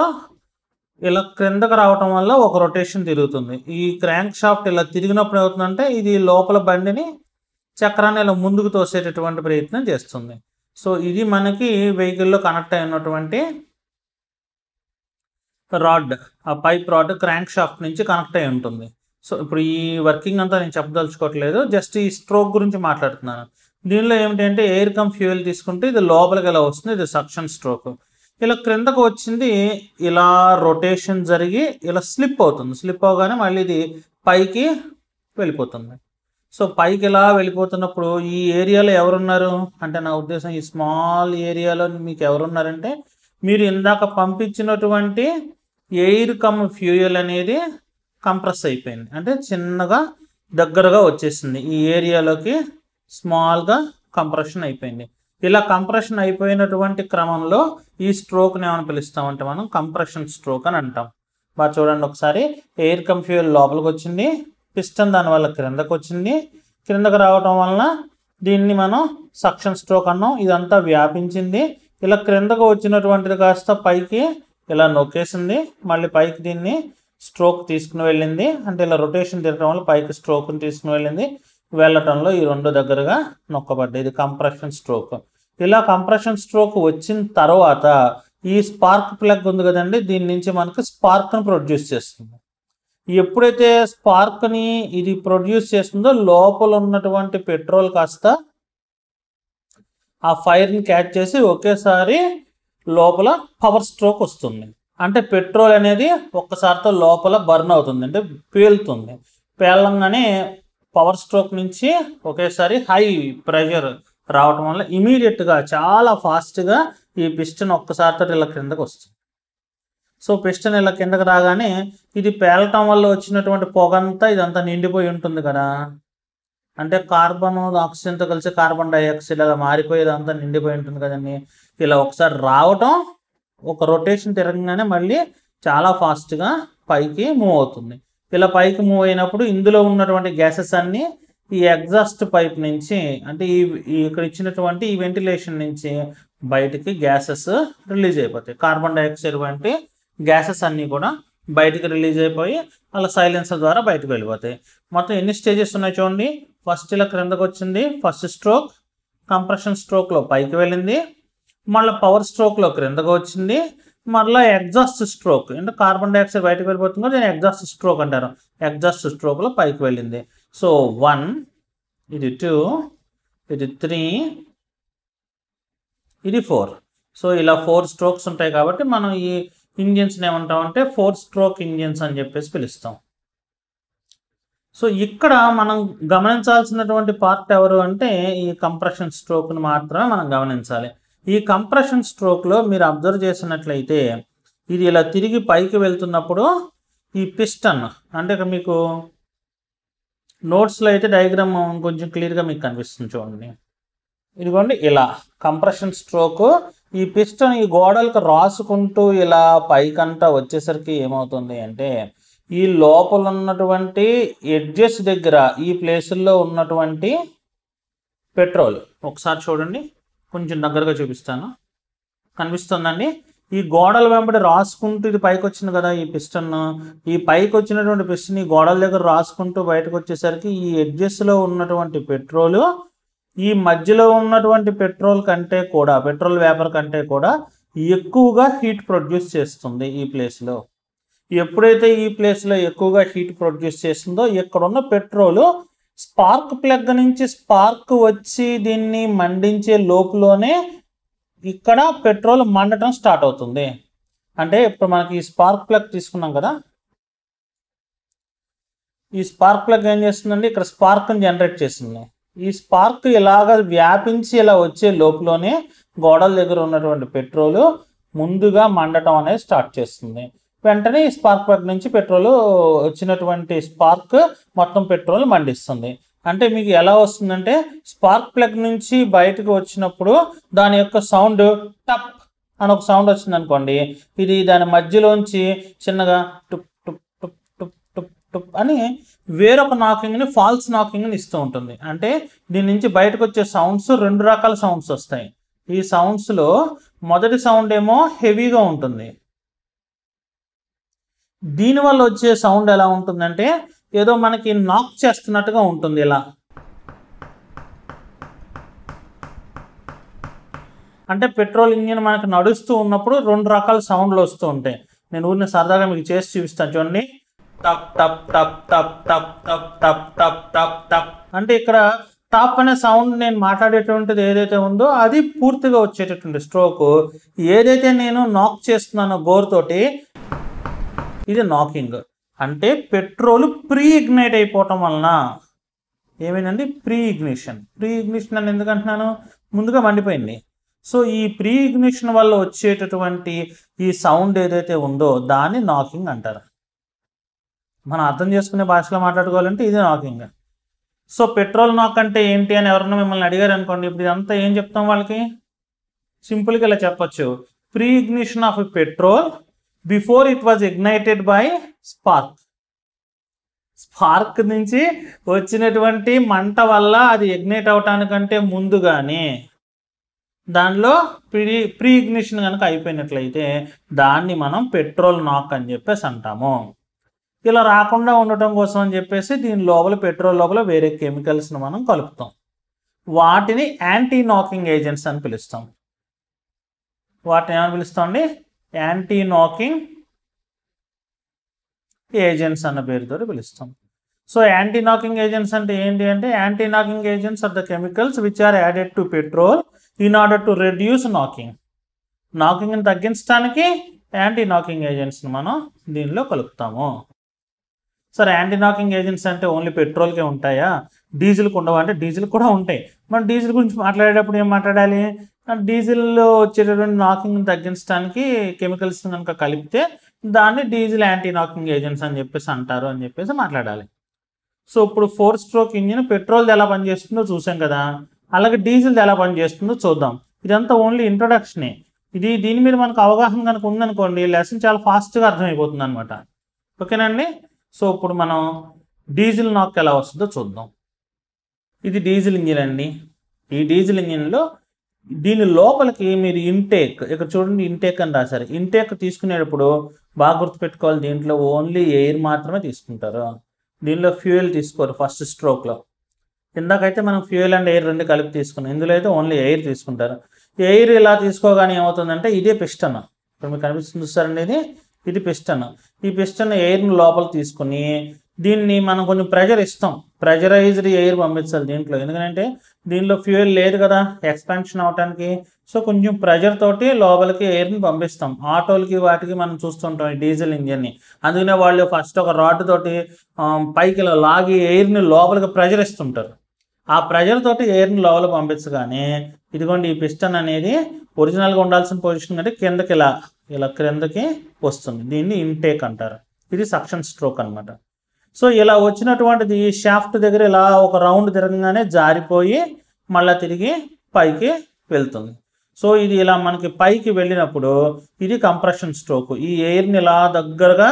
ఇలా క్రిందకు రావటం వల్ల ఒక రొటేషన్ తిరుగుతుంది ఈ క్రాంక్ షాఫ్ట్ ఇలా తిరిగినప్పుడు ఏమవుతుందంటే ఇది లోపల బండిని చక్రాన్ని ఇలా ముందుకు తోసేటటువంటి ప్రయత్నం చేస్తుంది సో ఇది మనకి వెహికల్లో కనెక్ట్ అయినటువంటి రాడ్ ఆ పైప్ రాడ్ క్రాంక్ షాఫ్ట్ నుంచి కనెక్ట్ అయి ఉంటుంది సో ఇప్పుడు ఈ వర్కింగ్ అంతా నేను చెప్పదలుచుకోవట్లేదు జస్ట్ ఈ స్ట్రోక్ గురించి మాట్లాడుతున్నాను దీనిలో ఏమిటంటే ఎయిర్ కమ్ ఫ్యూయల్ తీసుకుంటే ఇది లోపలికి ఎలా వస్తుంది ఇది సక్షన్ స్ట్రోక్ ఇలా క్రిందకు వచ్చింది ఇలా రొటేషన్ జరిగి ఇలా స్లిప్ అవుతుంది స్లిప్ అవగానే మళ్ళీ ఇది పైకి వెళ్ళిపోతుంది సో పైకి ఇలా వెళ్ళిపోతున్నప్పుడు ఈ ఏరియాలో ఎవరున్నారు అంటే నా ఉద్దేశం ఈ స్మాల్ ఏరియాలో మీకు ఎవరున్నారంటే మీరు ఇందాక పంపించినటువంటి ఎయిర్ కమ్ ఫ్యూయల్ అనేది కంప్రెస్ అయిపోయింది అంటే చిన్నగా దగ్గరగా వచ్చేసింది ఈ ఏరియాలోకి స్మాల్గా కంప్రెషన్ అయిపోయింది ఇలా కంప్రెషన్ అయిపోయినటువంటి క్రమంలో ఈ స్ట్రోక్ని ఏమని పిలుస్తామంటే మనం కంప్రెషన్ స్ట్రోక్ అని అంటాం బాగా చూడండి ఒకసారి ఎయిర్ కంఫ్యూల్ లోపలికి వచ్చింది పిస్టన్ దానివల్ల క్రిందకు వచ్చింది క్రిందకు రావటం వలన దీన్ని మనం సక్షన్ స్ట్రోక్ అన్నాం ఇదంతా వ్యాపించింది ఇలా క్రిందకు వచ్చినటువంటిది కాస్త పైకి ఇలా నొక్కేసింది మళ్ళీ పైకి దీన్ని స్ట్రోక్ తీసుకుని వెళ్ళింది అంటే ఇలా రొటేషన్ తిరగడం వల్ల పైకి స్ట్రోక్ని తీసుకుని వెళ్ళింది వెళ్ళటంలో ఈ రెండు దగ్గరగా నొక్కబడ్డాయి ఇది కంప్రెషన్ స్ట్రోక్ ఇలా కంప్రెషన్ స్ట్రోక్ వచ్చిన తర్వాత ఈ స్పార్క్ ప్లగ్ ఉంది కదండి దీని నుంచి మనకి స్పార్క్ను ప్రొడ్యూస్ చేస్తుంది ఎప్పుడైతే స్పార్క్ని ఇది ప్రొడ్యూస్ చేస్తుందో లోపల ఉన్నటువంటి పెట్రోల్ కాస్త ఆ ఫైర్ని క్యాచ్ చేసి ఒకేసారి లోపల పవర్ స్ట్రోక్ వస్తుంది అంటే పెట్రోల్ అనేది ఒక్కసారితో లోపల బర్న్ అవుతుంది అంటే పేలుతుంది పేలంగానే పవర్ స్ట్రోక్ నుంచి ఒకేసారి హై ప్రెషర్ రావటం వల్ల ఇమీడియట్గా చాలా ఫాస్ట్గా ఈ పిస్టన్ ఒక్కసారితో ఇలా కిందకు వస్తుంది సో పిస్టన్ ఇలా కిందకు రాగానే ఇది పేలటం వల్ల వచ్చినటువంటి పొగంతా ఇదంతా నిండిపోయి ఉంటుంది కదా అంటే కార్బన్ ఆక్సిజన్తో కలిసి కార్బన్ డైఆక్సైడ్ ఇలా మారిపోయేదంతా నిండిపోయి ఉంటుంది కదండి ఇలా ఒకసారి రావటం ఒక రొటేషన్ తిరగగానే మళ్ళీ చాలా ఫాస్ట్గా పైకి మూవ్ అవుతుంది ఇలా పైకి మూవ్ అయినప్పుడు ఇందులో ఉన్నటువంటి గ్యాసెస్ అన్నీ ఈ ఎగ్జాస్ట్ పైప్ నుంచి అంటే ఈ ఇక్కడ ఇచ్చినటువంటి ఈ వెంటిలేషన్ నుంచి బయటికి గ్యాసెస్ రిలీజ్ అయిపోతాయి కార్బన్ డైఆక్సైడ్ వంటి గ్యాసెస్ అన్నీ కూడా బయటికి రిలీజ్ అయిపోయి అలా సైలెన్సర్ ద్వారా బయటకు వెళ్ళిపోతాయి మొత్తం ఎన్ని స్టేజెస్ ఉన్నాయి చూడండి ఫస్ట్ ఇలా క్రిందకు వచ్చింది ఫస్ట్ స్ట్రోక్ కంప్రెషన్ స్ట్రోక్లో పైకి వెళ్ళింది మళ్ళీ పవర్ స్ట్రోక్లో క్రిందకు వచ్చింది మరలా ఎగ్జాస్ట్ స్ట్రోక్ అంటే కార్బన్ డైఆక్సైడ్ బయటకు వెళ్ళిపోతుంది కదా దీని ఎగ్జాస్ట్ స్ట్రోక్ అంటారు ఎగ్జాస్ట్ స్ట్రోక్లో పైకి వెళ్ళింది సో వన్ ఇది టూ ఇది త్రీ ఇది ఫోర్ సో ఇలా ఫోర్ స్ట్రోక్స్ ఉంటాయి కాబట్టి మనం ఈ ఇంజిన్స్ని ఏమంటామంటే ఫోర్ స్ట్రోక్ ఇంజిన్స్ అని చెప్పేసి పిలుస్తాం సో ఇక్కడ మనం గమనించాల్సినటువంటి పార్ట్ ఎవరు అంటే ఈ కంప్రెషన్ స్ట్రోక్ని మాత్రమే మనం గమనించాలి ఈ కంప్రెషన్ స్ట్రోక్లో మీరు అబ్జర్వ్ చేసినట్లయితే ఇది ఇలా తిరిగి పైకి వెళ్తున్నప్పుడు ఈ పిస్టన్ అంటే ఇక్కడ మీకు నోట్స్లో అయితే డయాగ్రామ్ కొంచెం క్లియర్గా మీకు కనిపిస్తుంది చూడండి ఇదిగోండి ఇలా కంప్రెషన్ స్ట్రోక్ ఈ పిస్టన్ ఈ గోడలకు రాసుకుంటూ ఇలా పైకంతా వచ్చేసరికి ఏమవుతుంది అంటే ఈ లోపల ఉన్నటువంటి ఎడ్జెస్ దగ్గర ఈ ప్లేసుల్లో ఉన్నటువంటి పెట్రోల్ ఒకసారి చూడండి కొంచెం దగ్గరగా చూపిస్తాను కనిపిస్తుందండి ఈ గోడల వెంబడి రాసుకుంటూ ఇది పైకి వచ్చింది కదా ఈ పిస్టన్ ఈ పైకి వచ్చినటువంటి పిస్టన్ ఈ గోడల దగ్గర రాసుకుంటూ బయటకు వచ్చేసరికి ఈ ఎడ్జెస్లో ఉన్నటువంటి పెట్రోలు ఈ మధ్యలో ఉన్నటువంటి పెట్రోల్ కంటే కూడా పెట్రోల్ వేపర్ కంటే కూడా ఎక్కువగా హీట్ ప్రొడ్యూస్ చేస్తుంది ఈ ప్లేస్లో ఎప్పుడైతే ఈ ప్లేస్లో ఎక్కువగా హీట్ ప్రొడ్యూస్ చేస్తుందో ఇక్కడ ఉన్న పెట్రోలు స్పార్క్ ప్లగ్ నుంచి స్పార్క్ వచ్చి దీన్ని మండించే లోపులోనే ఇక్కడ పెట్రోల్ మండటం స్టార్ట్ అవుతుంది అంటే ఇప్పుడు మనకి ఈ స్పార్క్ ప్లగ్ తీసుకున్నాం కదా ఈ స్పార్క్ ప్లగ్ ఏం చేస్తుందండి ఇక్కడ స్పార్క్ని జనరేట్ చేస్తుంది ఈ స్పార్క్ ఇలాగ వ్యాపించి ఇలా వచ్చే లోపులోనే గోడల దగ్గర ఉన్నటువంటి పెట్రోలు ముందుగా మండటం అనేది స్టార్ట్ చేస్తుంది వెంటనే ఈ స్పార్క్ ప్లగ్ నుంచి పెట్రోల్ వచ్చినటువంటి స్పార్క్ మొత్తం పెట్రోల్ మండిస్తుంది అంటే మీకు ఎలా వస్తుందంటే స్పార్క్ ప్లగ్ నుంచి బయటకు వచ్చినప్పుడు దాని యొక్క సౌండ్ టప్ అని ఒక సౌండ్ వచ్చింది అనుకోండి ఇది దాని మధ్యలోంచి చిన్నగా టుప్ టుప్ టుప్ టుప్ టుప్ టుప్ అని వేరొక నాకింగ్ని ఫాల్స్ నాకింగ్ని ఇస్తూ ఉంటుంది అంటే దీని నుంచి బయటకు వచ్చే సౌండ్స్ రెండు రకాల సౌండ్స్ వస్తాయి ఈ సౌండ్స్లో మొదటి సౌండ్ ఏమో హెవీగా ఉంటుంది దీనివల్ల వచ్చే సౌండ్ ఎలా ఉంటుందంటే ఏదో మనకి నాక్ చేస్తున్నట్టుగా ఉంటుంది ఇలా అంటే పెట్రోల్ ఇంజిన్ మనకు నడుస్తూ ఉన్నప్పుడు రెండు రకాల సౌండ్లు వస్తూ ఉంటాయి నేను ఊరిని సరదాగా మీకు చేసి చూపిస్తాను చూడండి టప్ టప్ టప్ టప్ టప్ టప్ టప్ టప్ టప్ టప్ అంటే ఇక్కడ టాప్ అనే సౌండ్ నేను మాట్లాడేటువంటిది ఏదైతే ఉందో అది పూర్తిగా వచ్చేటటువంటి స్ట్రోక్ ఏదైతే నేను నాక్ చేస్తున్నానో బోర్ తోటి ఇది నాకింగ్ అంటే పెట్రోల్ ప్రీ ఇగ్నైట్ అయిపోవటం వలన ఏమైందండి ప్రీ ఇగ్నిషన్ ప్రీ ఇగ్నిషన్ అని ఎందుకంటున్నాను ముందుగా మండిపోయింది సో ఈ ప్రీ ఇగ్నిషన్ వల్ల వచ్చేటటువంటి ఈ సౌండ్ ఏదైతే ఉందో దాన్ని నాకింగ్ అంటారు మనం అర్థం చేసుకునే భాషలో మాట్లాడుకోవాలంటే ఇది నాకింగ్ సో పెట్రోల్ నాక్ అంటే ఏంటి అని ఎవరన్నా మిమ్మల్ని అడిగారు అనుకోండి ఇప్పుడు ఇదంతా ఏం చెప్తాం వాళ్ళకి సింపుల్గా ఇలా చెప్పచ్చు pre ignition of petrol before it was ignited by spark spark నుంచి వచ్చినటువంటి మంట వల్ల అది ఇగ్నైట్ అవటానికంటే ముందుగానే దానిలో ప్రీ ప్రీ ఇగ్నిషన్ కనుక అయిపోయినట్లయితే దాన్ని మనం పెట్రోల్ నాక్ అని చెప్పేసి అంటాము ఇలా రాకుండా ఉండటం కోసం అని చెప్పేసి దీని లోపల పెట్రోల్ లోపల వేరే కెమికల్స్ని మనం కలుపుతాం వాటిని యాంటీ నాకింగ్ ఏజెంట్స్ అని పిలుస్తాం వాటిని ఏమని పిలుస్తాం యాంటీ నాకింగ్ ఏజెంట్స్ అన్న పేరుతో పిలుస్తాం సో యాంటీ నాకింగ్ ఏజెంట్స్ అంటే ఏంటి అంటే anti knocking agents are the chemicals which are added to petrol in order to reduce knocking నాకింగ్ని తగ్గించడానికి యాంటీ నాకింగ్ ఏజెంట్స్ని మనం దీనిలో కలుపుతాము సరే యాంటీ నాకింగ్ ఏజెంట్స్ అంటే ఓన్లీ పెట్రోల్కే ఉంటాయా డీజిల్కి ఉండవా అంటే డీజిల్ కూడా ఉంటాయి మనం డీజిల్ గురించి మాట్లాడేటప్పుడు ఏం మాట్లాడాలి డీజిల్ వచ్చేటటువంటి నాకింగ్ తగ్గించడానికి కెమికల్స్ కనుక కలిపితే దాన్ని డీజిల్ యాంటీ నాకింగ్ ఏజెంట్స్ అని చెప్పేసి అంటారు అని చెప్పేసి మాట్లాడాలి సో ఇప్పుడు ఫోర్ స్ట్రోక్ ఇంజిన్ పెట్రోల్ది ఎలా పనిచేస్తుందో చూసాం కదా అలాగే డీజిల్ది ఎలా పనిచేస్తుందో చూద్దాం ఇదంతా ఓన్లీ ఇంట్రొడక్షనే ఇది దీని మీద మనకు అవగాహన కనుక ఉందనుకోండి లెసన్ చాలా ఫాస్ట్గా అర్థమైపోతుంది అనమాట ఓకేనండి సో ఇప్పుడు మనం డీజిల్ నాక్ ఎలా వస్తుందో చూద్దాం ఇది డీజిల్ ఇంజిన్ అండి ఈ డీజిల్ ఇంజిన్లో దీని లోపలికి మీరు ఇంటేక్ ఇక్కడ చూడండి ఇంటేక్ అని రాశారు ఇంటేక్ తీసుకునేటప్పుడు బాగా గుర్తుపెట్టుకోవాలి దీంట్లో ఓన్లీ ఎయిర్ మాత్రమే తీసుకుంటారు దీనిలో ఫ్యూయల్ తీసుకోరు ఫస్ట్ స్ట్రోక్లో ఇందాకైతే మనం ఫ్యూయల్ అండ్ ఎయిర్ రెండు కలిపి తీసుకున్నాం ఇందులో అయితే ఓన్లీ ఎయిర్ తీసుకుంటారు ఎయిర్ ఇలా తీసుకోగానే ఏమవుతుందంటే ఇదే పిస్టన్ ఇప్పుడు మీకు కనిపిస్తుంది సార్ అనేది ఇది పిస్టన్ ఈ పిస్టన్ ఎయిర్ని లోపల తీసుకుని దీన్ని మనం కొంచెం ప్రెజర్ ఇస్తాం ప్రెజరైజ్డ్ ఎయిర్ పంపించాలి దీంట్లో ఎందుకంటే దీనిలో ఫ్యూయల్ లేదు కదా ఎక్స్పాన్షన్ అవడానికి సో కొంచెం ప్రెషర్ తోటి లోపలికి ఎయిర్ని పంపిస్తాం ఆటోలకి వాటికి మనం చూస్తుంటాం ఈ డీజిల్ ఇంజిన్ని అందుకనే వాళ్ళు ఫస్ట్ ఒక రాడ్ తోటి పైకి లాగి ఎయిర్ని లోపలికి ప్రెషర్ ఇస్తుంటారు ఆ ప్రెషర్ తోటి ఎయిర్ని లోపల పంపించగానే ఇదిగోండి ఈ పిస్టన్ అనేది ఒరిజినల్గా ఉండాల్సిన పొజిషన్ కంటే కిందకి ఇలా ఇలా క్రిందకి వస్తుంది దీన్ని ఇంటేక్ అంటారు ఇది సక్షన్ స్ట్రోక్ అనమాట సో ఇలా వచ్చినటువంటిది ఈ షాఫ్ట్ దగ్గర ఇలా ఒక రౌండ్ తిరగగానే జారిపోయి మళ్ళీ తిరిగి పైకి వెళ్తుంది సో ఇది ఇలా మనకి పైకి వెళ్ళినప్పుడు ఇది కంప్రెషన్ స్ట్రోక్ ఈ ఎయిర్ని ఇలా దగ్గరగా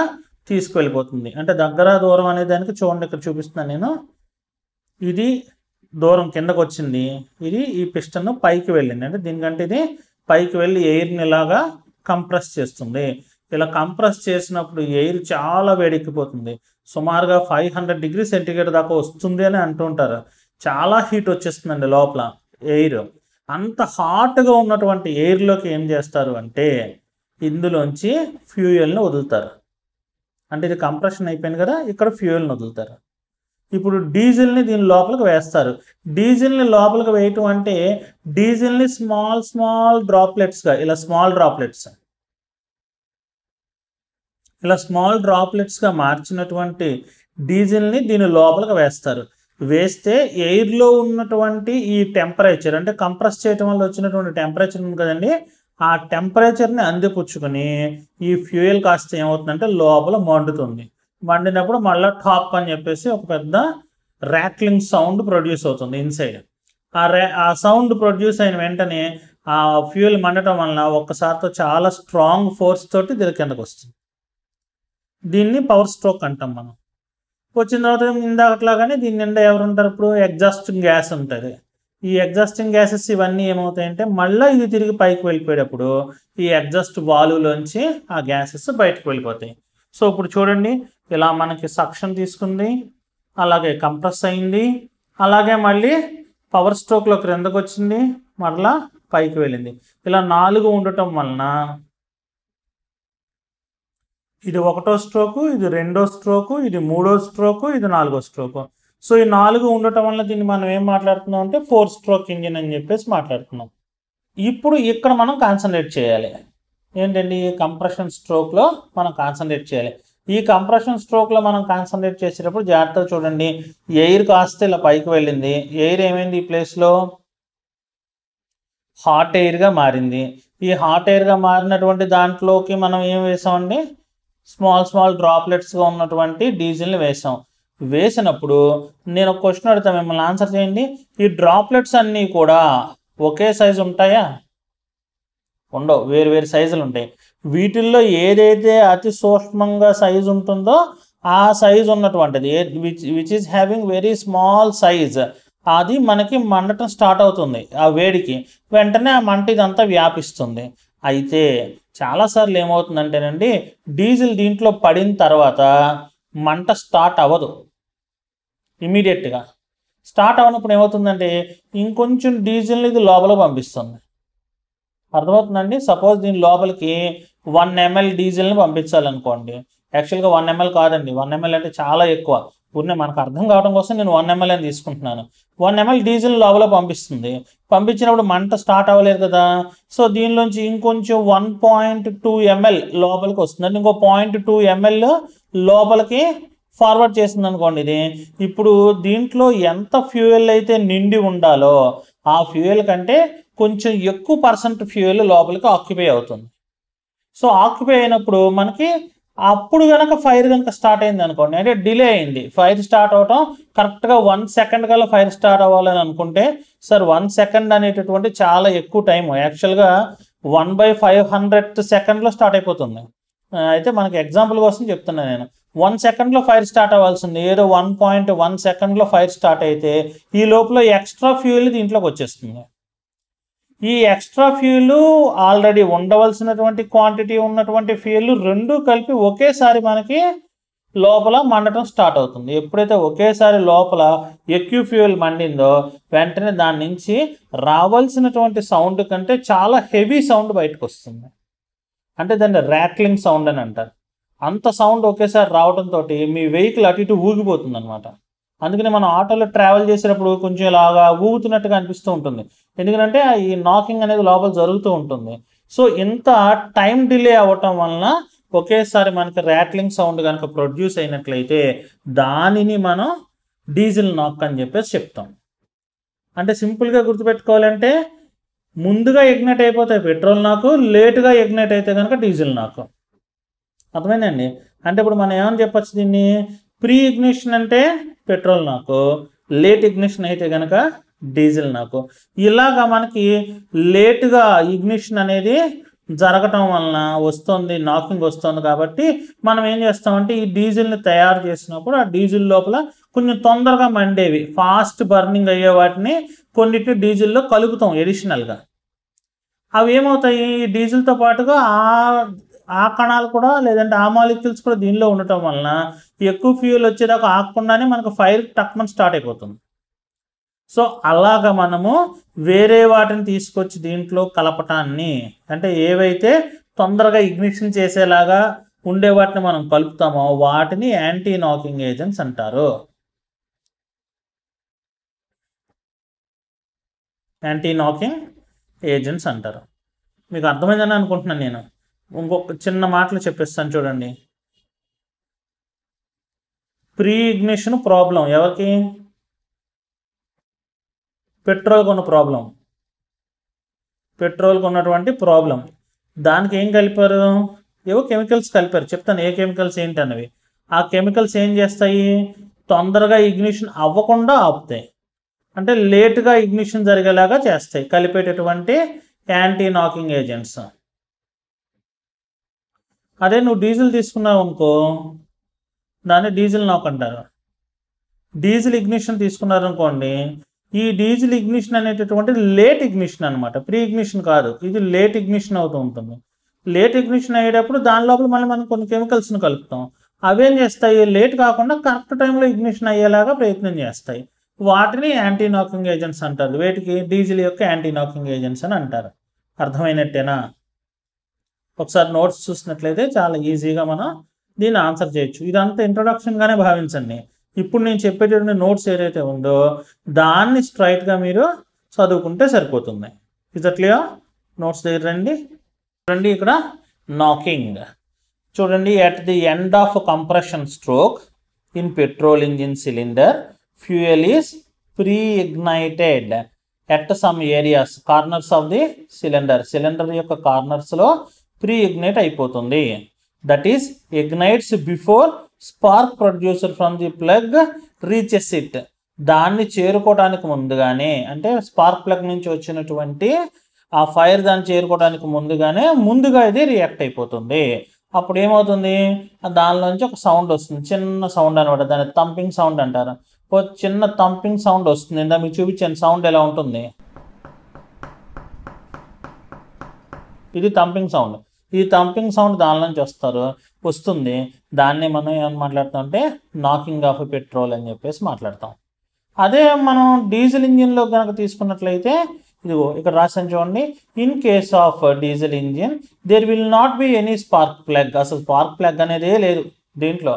తీసుకువెళ్ళిపోతుంది అంటే దగ్గర దూరం అనే దానికి చూడండి ఇక్కడ చూపిస్తున్నాను నేను ఇది దూరం కిందకు వచ్చింది ఇది ఈ పిస్టన్ పైకి వెళ్ళింది అంటే దీనికంటే ఇది పైకి వెళ్ళి ఎయిర్ని ఇలాగా కంప్రెస్ చేస్తుంది ఇలా కంప్రెస్ చేసినప్పుడు ఎయిర్ చాలా వేడెక్కిపోతుంది సుమారుగా ఫైవ్ హండ్రెడ్ డిగ్రీ సెంటిగ్రేడ్ దాకా వస్తుంది అని అంటుంటారు చాలా హీట్ వచ్చేస్తుందండి లోపల ఎయిర్ అంత హాట్గా ఉన్నటువంటి ఎయిర్లోకి ఏం చేస్తారు అంటే ఇందులోంచి ఫ్యూయల్ని వదులుతారు అంటే ఇది కంప్రెషన్ అయిపోయింది కదా ఇక్కడ ఫ్యూయల్ని వదులుతారు ఇప్పుడు డీజిల్ని దీని లోపలికి వేస్తారు డీజిల్ని లోపలికి వేయటం అంటే డీజిల్ని స్మాల్ స్మాల్ డ్రాప్లెట్స్గా ఇలా స్మాల్ డ్రాప్లెట్స్ ఇలా స్మాల్ డ్రాప్లెట్స్గా మార్చినటువంటి డీజిల్ని దీని లోపలికి వేస్తారు వేస్తే ఎయిర్లో ఉన్నటువంటి ఈ టెంపరేచర్ అంటే కంప్రెస్ చేయటం వల్ల వచ్చినటువంటి టెంపరేచర్ ఉంది కదండి ఆ టెంపరేచర్ని అందిపుచ్చుకొని ఈ ఫ్యూయల్ కాస్త ఏమవుతుందంటే లోపల మండుతుంది మండినప్పుడు మళ్ళీ టాప్ అని చెప్పేసి ఒక పెద్ద ర్యాక్లింగ్ సౌండ్ ప్రొడ్యూస్ అవుతుంది ఇన్సైడ్ ఆ ఆ సౌండ్ ప్రొడ్యూస్ అయిన వెంటనే ఆ ఫ్యూయల్ మండటం వలన ఒక్కసారితో చాలా స్ట్రాంగ్ ఫోర్స్ తోటి దీని కిందకు వస్తుంది దీన్ని పవర్ స్ట్రోక్ అంటాం మనం వచ్చిన తర్వాత ఇందాకట్లాగానే దీని నిండా ఎవరు ఉంటారు ఇప్పుడు ఎగ్జాస్టింగ్ గ్యాస్ ఉంటుంది ఈ ఎగ్జాస్టింగ్ గ్యాసెస్ ఇవన్నీ ఏమవుతాయంటే మళ్ళీ ఇది తిరిగి పైకి వెళ్ళిపోయేటప్పుడు ఈ ఎగ్జాస్ట్ వాలులోంచి ఆ గ్యాసెస్ బయటకు వెళ్ళిపోతాయి సో ఇప్పుడు చూడండి ఇలా మనకి సక్షన్ తీసుకుంది అలాగే కంప్రెస్ అయింది అలాగే మళ్ళీ పవర్ స్ట్రోక్లో క్రిందకు వచ్చింది మరలా పైకి వెళ్ళింది ఇలా నాలుగు ఉండటం వలన ఇది ఒకటో స్ట్రోకు ఇది రెండో స్ట్రోకు ఇది మూడో స్ట్రోకు ఇది నాలుగో స్ట్రోకు సో ఈ నాలుగు ఉండటం వల్ల దీన్ని మనం ఏం మాట్లాడుతున్నాం అంటే ఫోర్ స్ట్రోక్ ఇంజిన్ అని చెప్పేసి మాట్లాడుతున్నాం ఇప్పుడు ఇక్కడ మనం కాన్సన్ట్రేట్ చేయాలి ఏంటండి ఈ కంప్రెషన్ స్ట్రోక్లో మనం కాన్సన్ట్రేట్ చేయాలి ఈ కంప్రెషన్ స్ట్రోక్లో మనం కాన్సన్ట్రేట్ చేసేటప్పుడు జాగ్రత్తగా చూడండి ఎయిర్ కాస్త ఇలా పైకి వెళ్ళింది ఎయిర్ ఏమైంది ఈ ప్లేస్లో హాట్ ఎయిర్గా మారింది ఈ హాట్ ఎయిర్గా మారినటువంటి దాంట్లోకి మనం ఏం వేసామండి స్మాల్ స్మాల్ డ్రాప్లెట్స్గా ఉన్నటువంటి డీజిల్ని వేసాం వేసినప్పుడు నేను ఒక క్వశ్చన్ అడుగుతా మిమ్మల్ని ఆన్సర్ చేయండి ఈ డ్రాప్లెట్స్ అన్నీ కూడా ఒకే సైజు ఉంటాయా ఉండవు వేరు వేరు సైజులు ఉంటాయి వీటిల్లో ఏదైతే అతి సూక్ష్మంగా సైజు ఉంటుందో ఆ సైజు ఉన్నటువంటిది which which is having very small size అది మనకి మండటం స్టార్ట్ అవుతుంది ఆ వేడికి వెంటనే ఆ మంట ఇదంతా వ్యాపిస్తుంది అయితే చాలాసార్లు ఏమవుతుందంటేనండి డీజిల్ దీంట్లో పడిన తర్వాత మంట స్టార్ట్ అవ్వదు ఇమీడియట్గా స్టార్ట్ అవ్వనప్పుడు ఏమవుతుందంటే ఇంకొంచెం డీజిల్ని ఇది లోపల పంపిస్తుంది అర్థమవుతుందండి సపోజ్ దీని లోపలికి వన్ ఎంఎల్ డీజిల్ని పంపించాలనుకోండి యాక్చువల్గా వన్ ఎంఎల్ కాదండి వన్ ఎంఎల్ అంటే చాలా ఎక్కువ పూర్ణ మనకు అర్థం కావడం కోసం నేను వన్ ఎంఎల్ఏని తీసుకుంటున్నాను వన్ ఎంఎల్ డీజిల్ లోపల పంపిస్తుంది పంపించినప్పుడు మంట స్టార్ట్ అవ్వలేదు కదా సో దీనిలోంచి ఇంకొంచెం వన్ పాయింట్ టూ ఎంఎల్ లోపలికి వస్తుంది ఇంకో పాయింట్ టూ ఎంఎల్ లోపలికి ఫార్వర్డ్ చేసింది అనుకోండి ఇది ఇప్పుడు దీంట్లో ఎంత ఫ్యూయల్ అయితే నిండి ఉండాలో ఆ ఫ్యూయల్ కంటే కొంచెం ఎక్కువ పర్సెంట్ ఫ్యూయల్ లోపలికి ఆక్యుపై అవుతుంది సో ఆక్యుపై అయినప్పుడు మనకి అప్పుడు కనుక ఫైర్ కనుక స్టార్ట్ అయింది అనుకోండి అంటే డిలే అయింది ఫైర్ స్టార్ట్ అవటం కరెక్ట్గా వన్ సెకండ్ కల్లా ఫైర్ స్టార్ట్ అవ్వాలని అనుకుంటే సార్ వన్ సెకండ్ అనేటటువంటి చాలా ఎక్కువ టైం యాక్చువల్గా వన్ బై ఫైవ్ హండ్రెడ్ సెకండ్లో స్టార్ట్ అయిపోతుంది అయితే మనకి ఎగ్జాంపుల్ కోసం చెప్తున్నాను నేను వన్ సెకండ్లో ఫైర్ స్టార్ట్ అవ్వాల్సింది ఏదో వన్ పాయింట్ వన్ సెకండ్లో ఫైర్ స్టార్ట్ అయితే ఈ లోపల ఎక్స్ట్రా ఫ్యూయల్ దీంట్లోకి వచ్చేస్తుంది ఈ ఎక్స్ట్రా ఫ్యూలు ఆల్రెడీ ఉండవలసినటువంటి క్వాంటిటీ ఉన్నటువంటి ఫ్యూలు రెండు కలిపి ఒకేసారి మనకి లోపల మండటం స్టార్ట్ అవుతుంది ఎప్పుడైతే ఒకేసారి లోపల ఎక్యూ ఫ్యూయల్ మండిందో వెంటనే దాని నుంచి రావాల్సినటువంటి సౌండ్ కంటే చాలా హెవీ సౌండ్ బయటకు వస్తుంది అంటే దాన్ని ర్యాట్లింగ్ సౌండ్ అని అంటారు అంత సౌండ్ ఒకేసారి రావడంతో మీ వెహికల్ అటు ఇటు ఊగిపోతుంది అనమాట అందుకని మనం ఆటోలో ట్రావెల్ చేసేటప్పుడు కొంచెం ఇలాగా ఊగుతున్నట్టుగా అనిపిస్తూ ఉంటుంది ఎందుకంటే ఈ నాకింగ్ అనేది లోపల జరుగుతూ ఉంటుంది సో ఇంత టైం డిలే అవ్వటం వలన ఒకేసారి మనకి ర్యాట్లింగ్ సౌండ్ కనుక ప్రొడ్యూస్ అయినట్లయితే దానిని మనం డీజిల్ నాక్ అని చెప్పేసి చెప్తాం అంటే సింపుల్గా గుర్తుపెట్టుకోవాలంటే ముందుగా ఎగ్నైట్ అయిపోతాయి పెట్రోల్ నాకు లేటుగా ఎగ్నైట్ అయితే కనుక డీజిల్ నాకు అర్థమైందండి అంటే ఇప్పుడు మనం ఏమని చెప్పచ్చు దీన్ని ప్రీ ఇగ్నిషన్ అంటే పెట్రోల్ నాకు లేట్ ఇగ్నిషన్ అయితే కనుక డీజిల్ నాకు ఇలాగా మనకి లేటుగా ఇగ్నిషన్ అనేది జరగటం వలన వస్తుంది నాకింగ్ వస్తుంది కాబట్టి మనం ఏం చేస్తామంటే ఈ డీజిల్ని తయారు చేసినప్పుడు ఆ డీజిల్ లోపల కొంచెం తొందరగా మండేవి ఫాస్ట్ బర్నింగ్ అయ్యే వాటిని కొన్నిటిని డీజిల్లో కలుపుతాం ఎడిషనల్గా అవి ఏమవుతాయి ఈ డీజిల్తో పాటుగా ఆ ఆ కణాలు కూడా లేదంటే ఆ మాలిక్యూల్స్ కూడా దీనిలో ఉండటం వలన ఎక్కువ ఫ్యూల్ వచ్చేదాకా ఆకుండానే మనకు ఫైర్ టక్మన్ స్టార్ట్ అయిపోతుంది సో అలాగ మనము వేరే వాటిని తీసుకొచ్చి దీంట్లో కలపటాన్ని అంటే ఏవైతే తొందరగా ఇగ్నిషన్ చేసేలాగా ఉండే వాటిని మనం కలుపుతామో వాటిని యాంటీ నాకింగ్ ఏజెంట్స్ అంటారు యాంటీ నాకింగ్ ఏజెంట్స్ అంటారు మీకు అర్థమైందని అనుకుంటున్నాను నేను ఇంకొక చిన్న మాటలు చెప్పిస్తాను చూడండి ప్రీ ఇగ్నిషన్ ప్రాబ్లం ఎవరికి పెట్రోల్కి ఉన్న ప్రాబ్లం పెట్రోల్కి ఉన్నటువంటి ప్రాబ్లం దానికి ఏం కలిపారు ఏవో కెమికల్స్ కలిపారు చెప్తాను ఏ కెమికల్స్ ఏంటి అన్నవి ఆ కెమికల్స్ ఏం చేస్తాయి తొందరగా ఇగ్నిషన్ అవ్వకుండా ఆపుతాయి అంటే లేటుగా ఇగ్నిషన్ జరిగేలాగా చేస్తాయి కలిపేటటువంటి యాంటీ నాకింగ్ ఏజెంట్స్ అదే నువ్వు డీజిల్ తీసుకున్నావు అనుకో దాన్ని డీజిల్ నాక్ అంటారు డీజిల్ ఇగ్నిషన్ తీసుకున్నారనుకోండి ఈ డీజిల్ ఇగ్నిషన్ అనేటటువంటి లేట్ ఇగ్నిషన్ అనమాట ప్రీ ఇగ్నిషన్ కాదు ఇది లేట్ ఇగ్నిషన్ అవుతూ ఉంటుంది లేట్ ఇగ్నిషన్ అయ్యేటప్పుడు దాని లోపల మళ్ళీ మనం కొన్ని కెమికల్స్ని కలుపుతాం అవేం చేస్తాయి లేట్ కాకుండా కరెక్ట్ టైంలో ఇగ్నిషన్ అయ్యేలాగా ప్రయత్నం చేస్తాయి వాటిని యాంటీ నాకింగ్ ఏజెంట్స్ అంటారు వేటికి డీజిల్ యొక్క యాంటీ నాకింగ్ ఏజెంట్స్ అని అంటారు అర్థమైనట్టేనా ఒకసారి నోట్స్ చూసినట్లయితే చాలా ఈజీగా మనం దీన్ని ఆన్సర్ చేయొచ్చు ఇదంతా ఇంట్రొడక్షన్గానే భావించండి ఇప్పుడు నేను చెప్పేటటువంటి నోట్స్ ఏదైతే ఉందో దాన్ని స్ట్రైట్గా మీరు చదువుకుంటే సరిపోతుంది ఇది అట్లే నోట్స్ దగ్గర రండి చూడండి ఇక్కడ నాకింగ్ చూడండి at the end of compression stroke in petrol engine cylinder fuel is pre ignited at some areas corners of the cylinder cylinder యొక్క కార్నర్స్లో ప్రీ ఇగ్నైట్ అయిపోతుంది that is ignites before spark producer from the plug reaches it దాన్ని చేరుకోవడానికి ముందుగానే అంటే spark plug నుంచి వచ్చినటువంటి ఆ ఫైర్ దాన్ని చేరుకోవడానికి ముందుగానే ముందుగా ఇది రియాక్ట్ అయిపోతుంది అప్పుడు ఏమవుతుంది దానిలోంచి ఒక సౌండ్ వస్తుంది చిన్న సౌండ్ అనమాట దాన్ని తంపింగ్ సౌండ్ అంటారు చిన్న తంపింగ్ సౌండ్ వస్తుంది ఇందా మీకు చూపించాను సౌండ్ ఎలా ఉంటుంది ఇది తంపింగ్ సౌండ్ ఈ తంపింగ్ సౌండ్ దాని నుంచి వస్తారు వస్తుంది దాన్ని మనం ఏమని మాట్లాడతాం అంటే నాకింగ్ ఆఫ్ పెట్రోల్ అని చెప్పేసి మాట్లాడతాం అదే మనం డీజిల్ ఇంజిన్లో కనుక తీసుకున్నట్లయితే ఇదిగో ఇక్కడ రాసాను చూడండి in case of diesel engine there will not be any spark plug అసలు స్పార్క్ ప్లగ్ అనేది లేదు దీంట్లో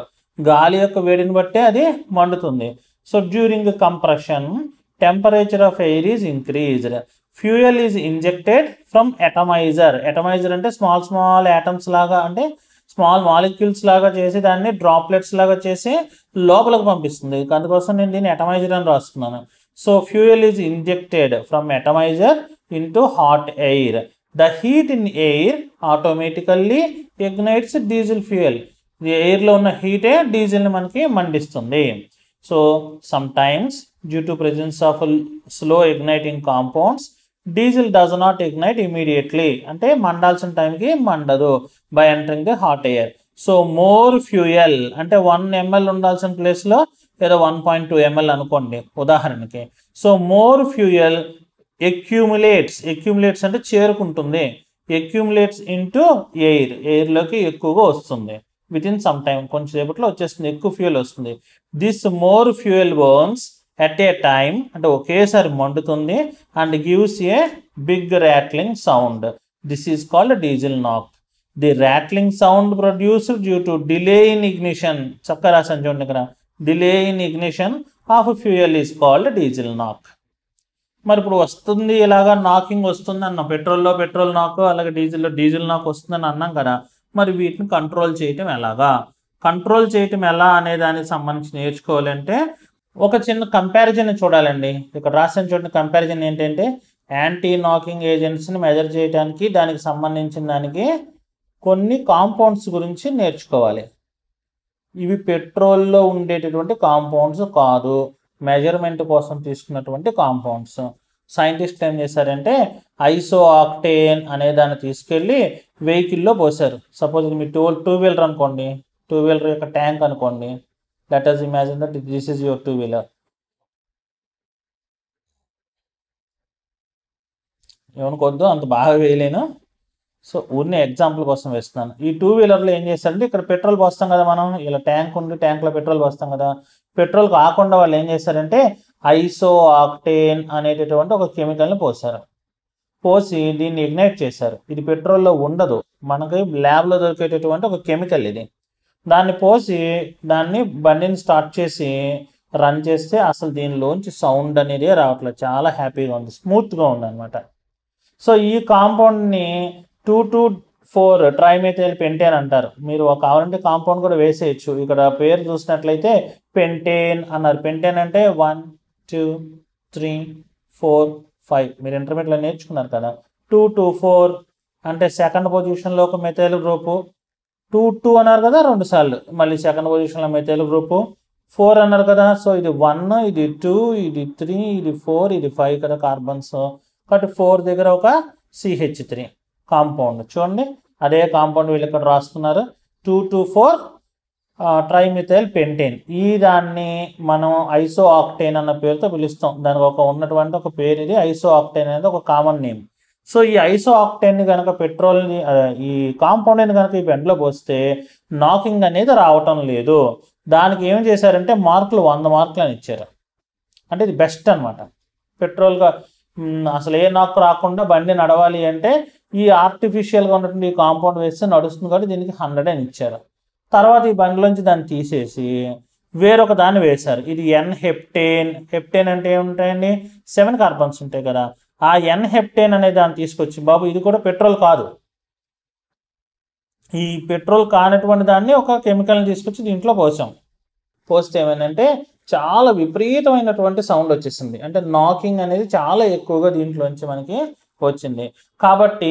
గాలి యొక్క వేడిని బట్టే అది మండుతుంది so during compression temperature of air is increased fuel is injected from atomizer atomizer అంటే స్మాల్ స్మాల్ యాటమ్స్ లాగా అంటే స్మాల్ మాలిక్యూల్స్ లాగా చేసి దాన్ని డ్రాప్లెట్స్ లాగా చేసి లోపలికి పంపిస్తుంది అందుకోసం నేను దీన్ని అటమైజర్ అని రాస్తున్నాను so fuel is injected from atomizer into hot air the heat in air automatically ignites diesel fuel ఎయిర్లో ఉన్న హీటే డీజిల్ని మనకి మండిస్తుంది so sometimes due to presence of slow igniting compounds diesel does not ignite immediately అంటే మండాల్సిన టైంకి మండదు by entering the hot air so more fuel అంటే వన్ ఎంఎల్ ఉండాల్సిన ప్లేస్లో ఏదో వన్ పాయింట్ టూ ఎంఎల్ అనుకోండి ఉదాహరణకి సో మోర్ ఫ్యూయల్ ఎక్యూములేట్స్ ఎక్యూములేట్స్ అంటే చేరుకుంటుంది ఎక్యూములేట్స్ ఇంటూ ఎయిర్ ఎయిర్లోకి ఎక్కువగా వస్తుంది విత్ ఇన్ సమ్ టైం కొంచెంసేపట్లో వచ్చేస్తుంది ఎక్కువ ఫ్యూయల్ వస్తుంది this more fuel burns at a time అంటే ఒకేసారి మండుతుంది and gives a big rattling sound this is called diesel knock the rattling sound produced due to delay in ignition చక్క రాసాను చూడండి ఇక్కడ delay in ignition of fuel is called diesel knock మరి ఇప్పుడు వస్తుంది ఇలాగా నాకింగ్ వస్తుంది అన్న పెట్రోల్లో పెట్రోల్ నాక్ అలాగే డీజిల్లో డీజిల్ నాక్ వస్తుందని అన్నాం కదా మరి వీటిని కంట్రోల్ చేయటం ఎలాగా కంట్రోల్ చేయటం ఎలా అనే దానికి సంబంధించి నేర్చుకోవాలంటే ఒక చిన్న కంపారిజన్ చూడాలండి ఇక్కడ రాసిన చూడండి కంపారిజన్ ఏంటంటే యాంటీ నాకింగ్ ఏజెంట్స్ని మెజర్ చేయడానికి దానికి సంబంధించిన దానికి కొన్ని కాంపౌండ్స్ గురించి నేర్చుకోవాలి ఇవి పెట్రోల్లో ఉండేటటువంటి కాంపౌండ్స్ కాదు మెజర్మెంట్ కోసం తీసుకున్నటువంటి కాంపౌండ్స్ సైంటిస్ట్ ఏం చేశారంటే ఐసో ఆక్టేన్ అనే దాన్ని తీసుకెళ్ళి వెహికల్లో పోసారు సపోజ్ మీ టూ టూ వీలర్ అనుకోండి టూ వీలర్ యొక్క ట్యాంక్ అనుకోండి let us imagine that this is your two wheeler ఏమనుకోవద్దు అంత బాగా వేయలేను సో ఉన్న ఎగ్జాంపుల్ కోసం వేస్తున్నాను ఈ టూ వీలర్లో ఏం చేస్తారంటే ఇక్కడ పెట్రోల్ పోస్తాం కదా మనం ఇలా ట్యాంక్ ఉండి ట్యాంక్లో పెట్రోల్ పోస్తాం కదా పెట్రోల్ కాకుండా వాళ్ళు ఏం చేస్తారంటే ఐసో ఆక్టేన్ అనేటటువంటి ఒక కెమికల్ని పోసారు పోసి దీన్ని ఇగ్నైట్ చేశారు ఇది పెట్రోల్లో ఉండదు మనకి ల్యాబ్లో దొరికేటటువంటి ఒక కెమికల్ ఇది దాన్ని పోసి దాన్ని బండిని స్టార్ట్ చేసి రన్ చేస్తే అసలు దీనిలోంచి సౌండ్ అనేది రావట్లేదు చాలా హ్యాపీగా ఉంది స్మూత్గా ఉంది అనమాట సో ఈ కాంపౌండ్ని two two four trimethyl pentane అంటారు మీరు కావాలంటే కాంపౌండ్ కూడా వేసేయచ్చు ఇక్కడ పేరు చూసినట్లయితే పెంటేన్ అన్నారు పెంటేన్ అంటే one two three four five మీరు ఇంటర్మీడియట్లో నేర్చుకున్నారు కదా టూ టూ ఫోర్ అంటే సెకండ్ పొజిషన్లో ఒక మెథైల్ గ్రూపు టూ టూ అన్నారు కదా రెండు సార్లు మళ్ళీ సెకండ్ పొజిషన్లో తెలుగు గ్రూపు ఫోర్ అన్నారు కదా సో ఇది వన్ ఇది టూ ఇది త్రీ ఇది ఫోర్ ఇది ఫైవ్ కదా కార్బన్స్ కాబట్టి ఫోర్ దగ్గర ఒక సిహెచ్ త్రీ కాంపౌండ్ చూడండి అదే కాంపౌండ్ వీళ్ళు ఇక్కడ రాస్తున్నారు two two four trimethyl pentane ఈ దాన్ని మనం ఐసో ఆక్టేన్ అన్న పేరుతో పిలుస్తాం దానికి ఒక ఉన్నటువంటి ఒక పేరు ఇది ఐసో ఆక్టైన్ అనేది ఒక కామన్ నేమ్ సో ఈ ఐసో ఆక్టేన్ కనుక పెట్రోల్ని ఈ కాంపౌండ్ని కనుక ఈ బెండ్లో పోస్తే నాకింగ్ అనేది రావటం లేదు దానికి ఏం చేశారంటే మార్కులు వంద మార్కులు అని ఇచ్చారు అంటే ఇది బెస్ట్ అనమాట పెట్రోల్గా అసలు ఏ నాకు రాకుండా బండి నడవాలి అంటే ఈ ఆర్టిఫిషియల్గా ఉన్నటువంటి ఈ కాంపౌండ్ వేస్తే నడుస్తుంది కాబట్టి దీనికి హండ్రెడ్ అని ఇచ్చారు తర్వాత ఈ బండిలోంచి దాన్ని తీసేసి వేరొక దాన్ని వేశారు ఇది ఎన్ హెప్టేన్ హెప్టేన్ అంటే ఏముంటాయండి సెవెన్ కార్బన్స్ ఉంటాయి కదా ఆ ఎన్ అనే దాన్ని తీసుకొచ్చి బాబు ఇది కూడా పెట్రోల్ కాదు ఈ పెట్రోల్ కానటువంటి దాన్ని ఒక కెమికల్ని తీసుకొచ్చి దీంట్లో పోసాం పోస్తే ఏమైందంటే చాలా విపరీతమైనటువంటి సౌండ్ వచ్చేసింది అంటే నాకింగ్ అనేది చాలా ఎక్కువగా దీంట్లోంచి మనకి వచ్చింది కాబట్టి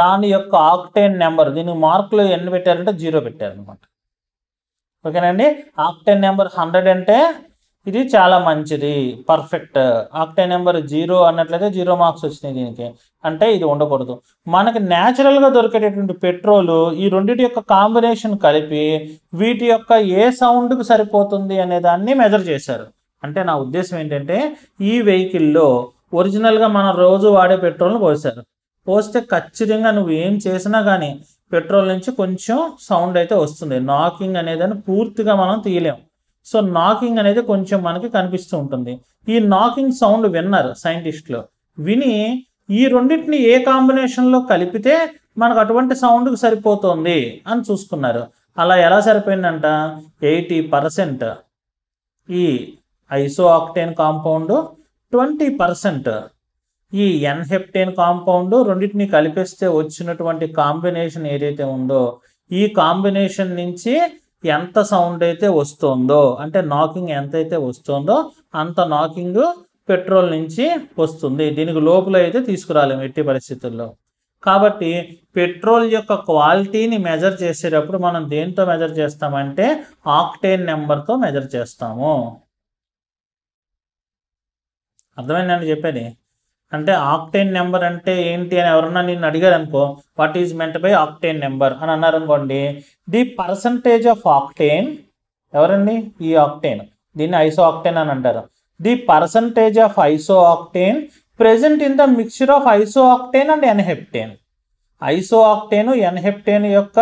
దాని యొక్క ఆక్టేన్ నెంబర్ దీనికి మార్కులు ఎన్ని పెట్టారంటే జీరో పెట్టారు అనమాట ఓకేనండి ఆక్టేన్ నెంబర్ హండ్రెడ్ అంటే ఇది చాలా మంచిది పర్ఫెక్ట్ ఆక్టే నెంబర్ జీరో అన్నట్లయితే జీరో మార్క్స్ వచ్చినాయి దీనికి అంటే ఇది ఉండకూడదు మనకి న్యాచురల్గా దొరికేటటువంటి పెట్రోల్ ఈ రెండింటి యొక్క కాంబినేషన్ కలిపి వీటి యొక్క ఏ సౌండ్కు సరిపోతుంది అనే దాన్ని మెజర్ చేశారు అంటే నా ఉద్దేశం ఏంటంటే ఈ వెహికల్లో ఒరిజినల్గా మనం రోజు వాడే పెట్రోల్ని పోసారు పోస్తే ఖచ్చితంగా నువ్వు ఏం చేసినా కానీ పెట్రోల్ నుంచి కొంచెం సౌండ్ అయితే వస్తుంది నాకింగ్ అనేదాన్ని పూర్తిగా మనం తీయలేము సో నాకింగ్ అనేది కొంచెం మనకి కనిపిస్తూ ఉంటుంది ఈ నాకింగ్ సౌండ్ విన్నారు సైంటిస్టులు విని ఈ రెండింటిని ఏ కాంబినేషన్లో కలిపితే మనకు అటువంటి సౌండ్కి సరిపోతుంది అని చూసుకున్నారు అలా ఎలా సరిపోయిందంట ఎయిటీ పర్సెంట్ ఈ iso octane compound twenty percent ఈ ఎన్హెప్టేన్ కాంపౌండ్ రెండింటిని కలిపేస్తే వచ్చినటువంటి కాంబినేషన్ ఏదైతే ఉందో ఈ కాంబినేషన్ నుంచి ఎంత సౌండ్ అయితే వస్తుందో అంటే నాకింగ్ ఎంత అయితే వస్తుందో అంత నాకింగ్ పెట్రోల్ నుంచి వస్తుంది దీనికి లోపల అయితే తీసుకురాలేము ఎట్టి పరిస్థితుల్లో కాబట్టి పెట్రోల్ యొక్క క్వాలిటీని మెజర్ చేసేటప్పుడు మనం దేంతో మెజర్ చేస్తామంటే ఆక్టేన్ నెంబర్తో మెజర్ చేస్తాము అర్థమైందండి చెప్పేది అంటే ఆక్టైన్ నెంబర్ అంటే ఏంటి అని ఎవరన్నా నేను అడిగారు అనుకో what is meant by octane number అని అన్నారు అనుకోండి ది పర్సంటేజ్ ఆఫ్ ఆక్టేన్ ఎవరండి ఈ ఆక్టేన్ దీన్ని ఐసో ఆక్టేన్ అని అంటారు the percentage of iso octane present in the mixture of iso octane and n heptane iso octane n heptane యొక్క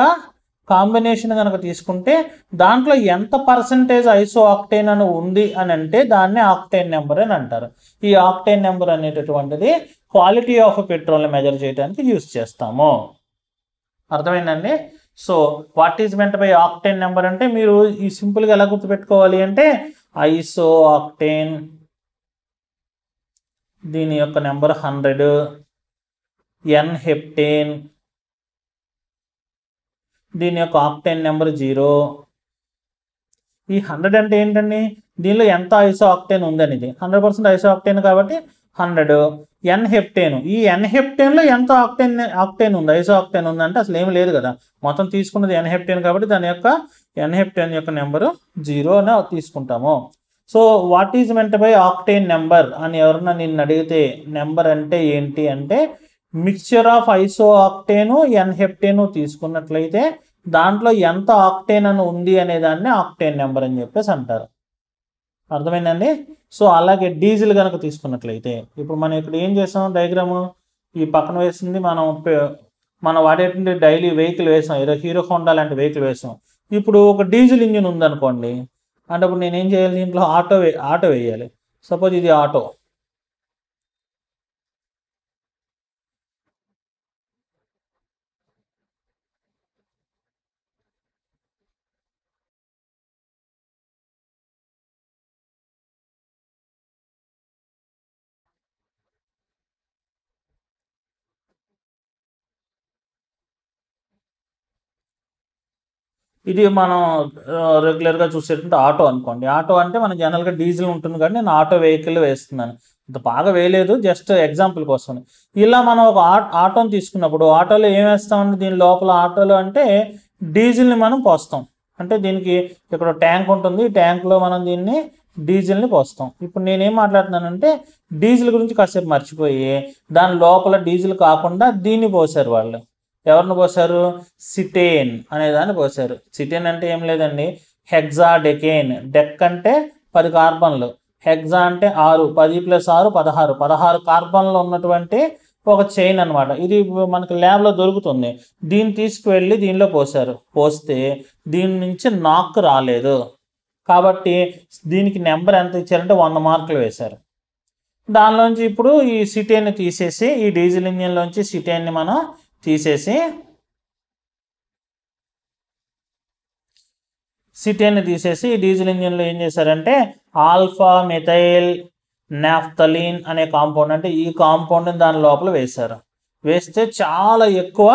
కాంబినేషన్ కనుక తీసుకుంటే దాంట్లో ఎంత పర్సంటేజ్ ఐసో ఆక్టైన్ అని ఉంది అని అంటే దాన్ని ఆక్టైన్ నెంబర్ అని అంటారు ఈ ఆక్టైన్ నెంబర్ అనేటటువంటిది క్వాలిటీ ఆఫ్ పెట్రోల్ని మెజర్ చేయడానికి యూస్ చేస్తాము అర్థమైందండి so what is meant by octane number అంటే మీరు ఈ సింపుల్గా ఎలా గుర్తుపెట్టుకోవాలి అంటే ఐసో ఆక్టైన్ దీని యొక్క నెంబర్ హండ్రెడ్ ఎన్ హెప్టేన్ దీని యొక్క ఆక్టైన్ నెంబర్ జీరో ఈ హండ్రెడ్ అంటే ఏంటండి దీనిలో ఎంత ఐసో ఆక్టైన్ ఉందని ఇది హండ్రెడ్ పర్సెంట్ ఐసో ఆక్టైన్ కాబట్టి హండ్రెడ్ ఎన్ హెప్టేన్ ఈ ఎన్ ఎంత ఆక్టైన్ ఆక్టైన్ ఉంది ఐసో ఆక్టైన్ ఉందంటే అసలు ఏమి లేదు కదా మొత్తం తీసుకున్నది ఎన్ హెప్టేన్ కాబట్టి దాని యొక్క ఎన్ హెప్టేన్ యొక్క నెంబరు జీరోన తీసుకుంటాము so what is meant by octane number అని ఎవరన్నా నిన్ను అడిగితే నెంబర్ అంటే ఏంటి అంటే మిక్చర్ ఆఫ్ ఐసో ఆక్టేను ఎన్హెప్టేను తీసుకున్నట్లయితే దాంట్లో ఎంత ఆక్టేన్ అని ఉంది అనే దాన్ని ఆక్టేన్ నెంబర్ అని చెప్పేసి అంటారు అర్థమైందండి సో అలాగే డీజిల్ కనుక తీసుకున్నట్లయితే ఇప్పుడు మనం ఇక్కడ ఏం చేసాం డైగ్రాము ఈ పక్కన వేసింది మనం మనం వాడేటువంటి డైలీ వెహికల్ వేసాం ఏదో హీరో హోండా లాంటి వెహికల్ వేసాం ఇప్పుడు ఒక డీజిల్ ఇంజిన్ ఉందనుకోండి అంటే ఇప్పుడు నేనేం చేయాలి దీంట్లో ఆటో ఆటో వేయాలి సపోజ్ ఇది ఆటో ఇది మనం రెగ్యులర్గా చూసేటువంటి ఆటో అనుకోండి ఆటో అంటే మన జనరల్గా డీజిల్ ఉంటుంది కానీ నేను ఆటో వెహికల్ వేస్తున్నాను ఇంత బాగా వేయలేదు జస్ట్ ఎగ్జాంపుల్ కోసం ఇలా మనం ఒక ఆటోని తీసుకున్నప్పుడు ఆటోలో ఏం వేస్తామంటే దీని లోపల ఆటోలో అంటే డీజిల్ని మనం పోస్తాం అంటే దీనికి ఇక్కడ ట్యాంక్ ఉంటుంది ట్యాంక్లో మనం దీన్ని డీజిల్ని పోస్తాం ఇప్పుడు నేనేం మాట్లాడుతున్నానంటే డీజిల్ గురించి కాసేపు మర్చిపోయి దాని లోపల డీజిల్ కాకుండా దీన్ని పోసారు వాళ్ళు ఎవరిని పోసారు సిటేన్ దాన్ని పోసారు సిటేన్ అంటే ఏం లేదండి హెగ్జా డెకేన్ డెక్ అంటే పది కార్బన్లు హెగ్జా అంటే ఆరు పది ప్లస్ ఆరు పదహారు పదహారు కార్బన్లు ఉన్నటువంటి ఒక చైన్ అనమాట ఇది మనకి ల్యాబ్లో దొరుకుతుంది దీన్ని తీసుకువెళ్ళి దీనిలో పోసారు పోస్తే దీని నుంచి నాక్ రాలేదు కాబట్టి దీనికి నెంబర్ ఎంత ఇచ్చారంటే వంద మార్కులు వేశారు దానిలోంచి ఇప్పుడు ఈ సిటీని తీసేసి ఈ డీజిల్ ఇంజిన్లోంచి సిటీని మనం తీసేసి సిటీని తీసేసి డీజిల్ ఇంజిన్లో ఏం చేశారంటే ఆల్ఫా మిథైల్ నాఫ్తలిన్ అనే కాంపౌండ్ అంటే ఈ కాంపౌండ్ని దాని లోపల వేశారు వేస్తే చాలా ఎక్కువ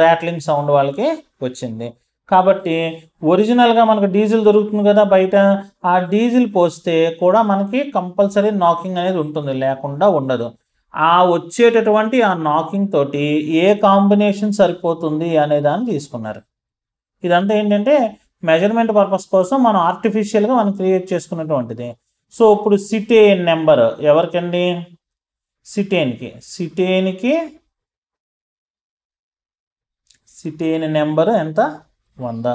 ర్యాట్లింగ్ సౌండ్ వాళ్ళకి వచ్చింది కాబట్టి ఒరిజినల్గా మనకు డీజిల్ దొరుకుతుంది కదా బయట ఆ డీజిల్ పోస్తే కూడా మనకి కంపల్సరీ నాకింగ్ అనేది ఉంటుంది లేకుండా ఉండదు ఆ వచ్చేటటువంటి ఆ నాకింగ్ తోటి ఏ కాంబినేషన్ సరిపోతుంది అనే దాన్ని తీసుకున్నారు ఇదంతా ఏంటంటే మెజర్మెంట్ పర్పస్ కోసం మనం ఆర్టిఫిషియల్గా మనం క్రియేట్ చేసుకున్నటువంటిది సో ఇప్పుడు సిటేన్ నెంబర్ ఎవరికండి సిటేన్కి సిటేన్కి సిటేన్ నెంబర్ ఎంత వంద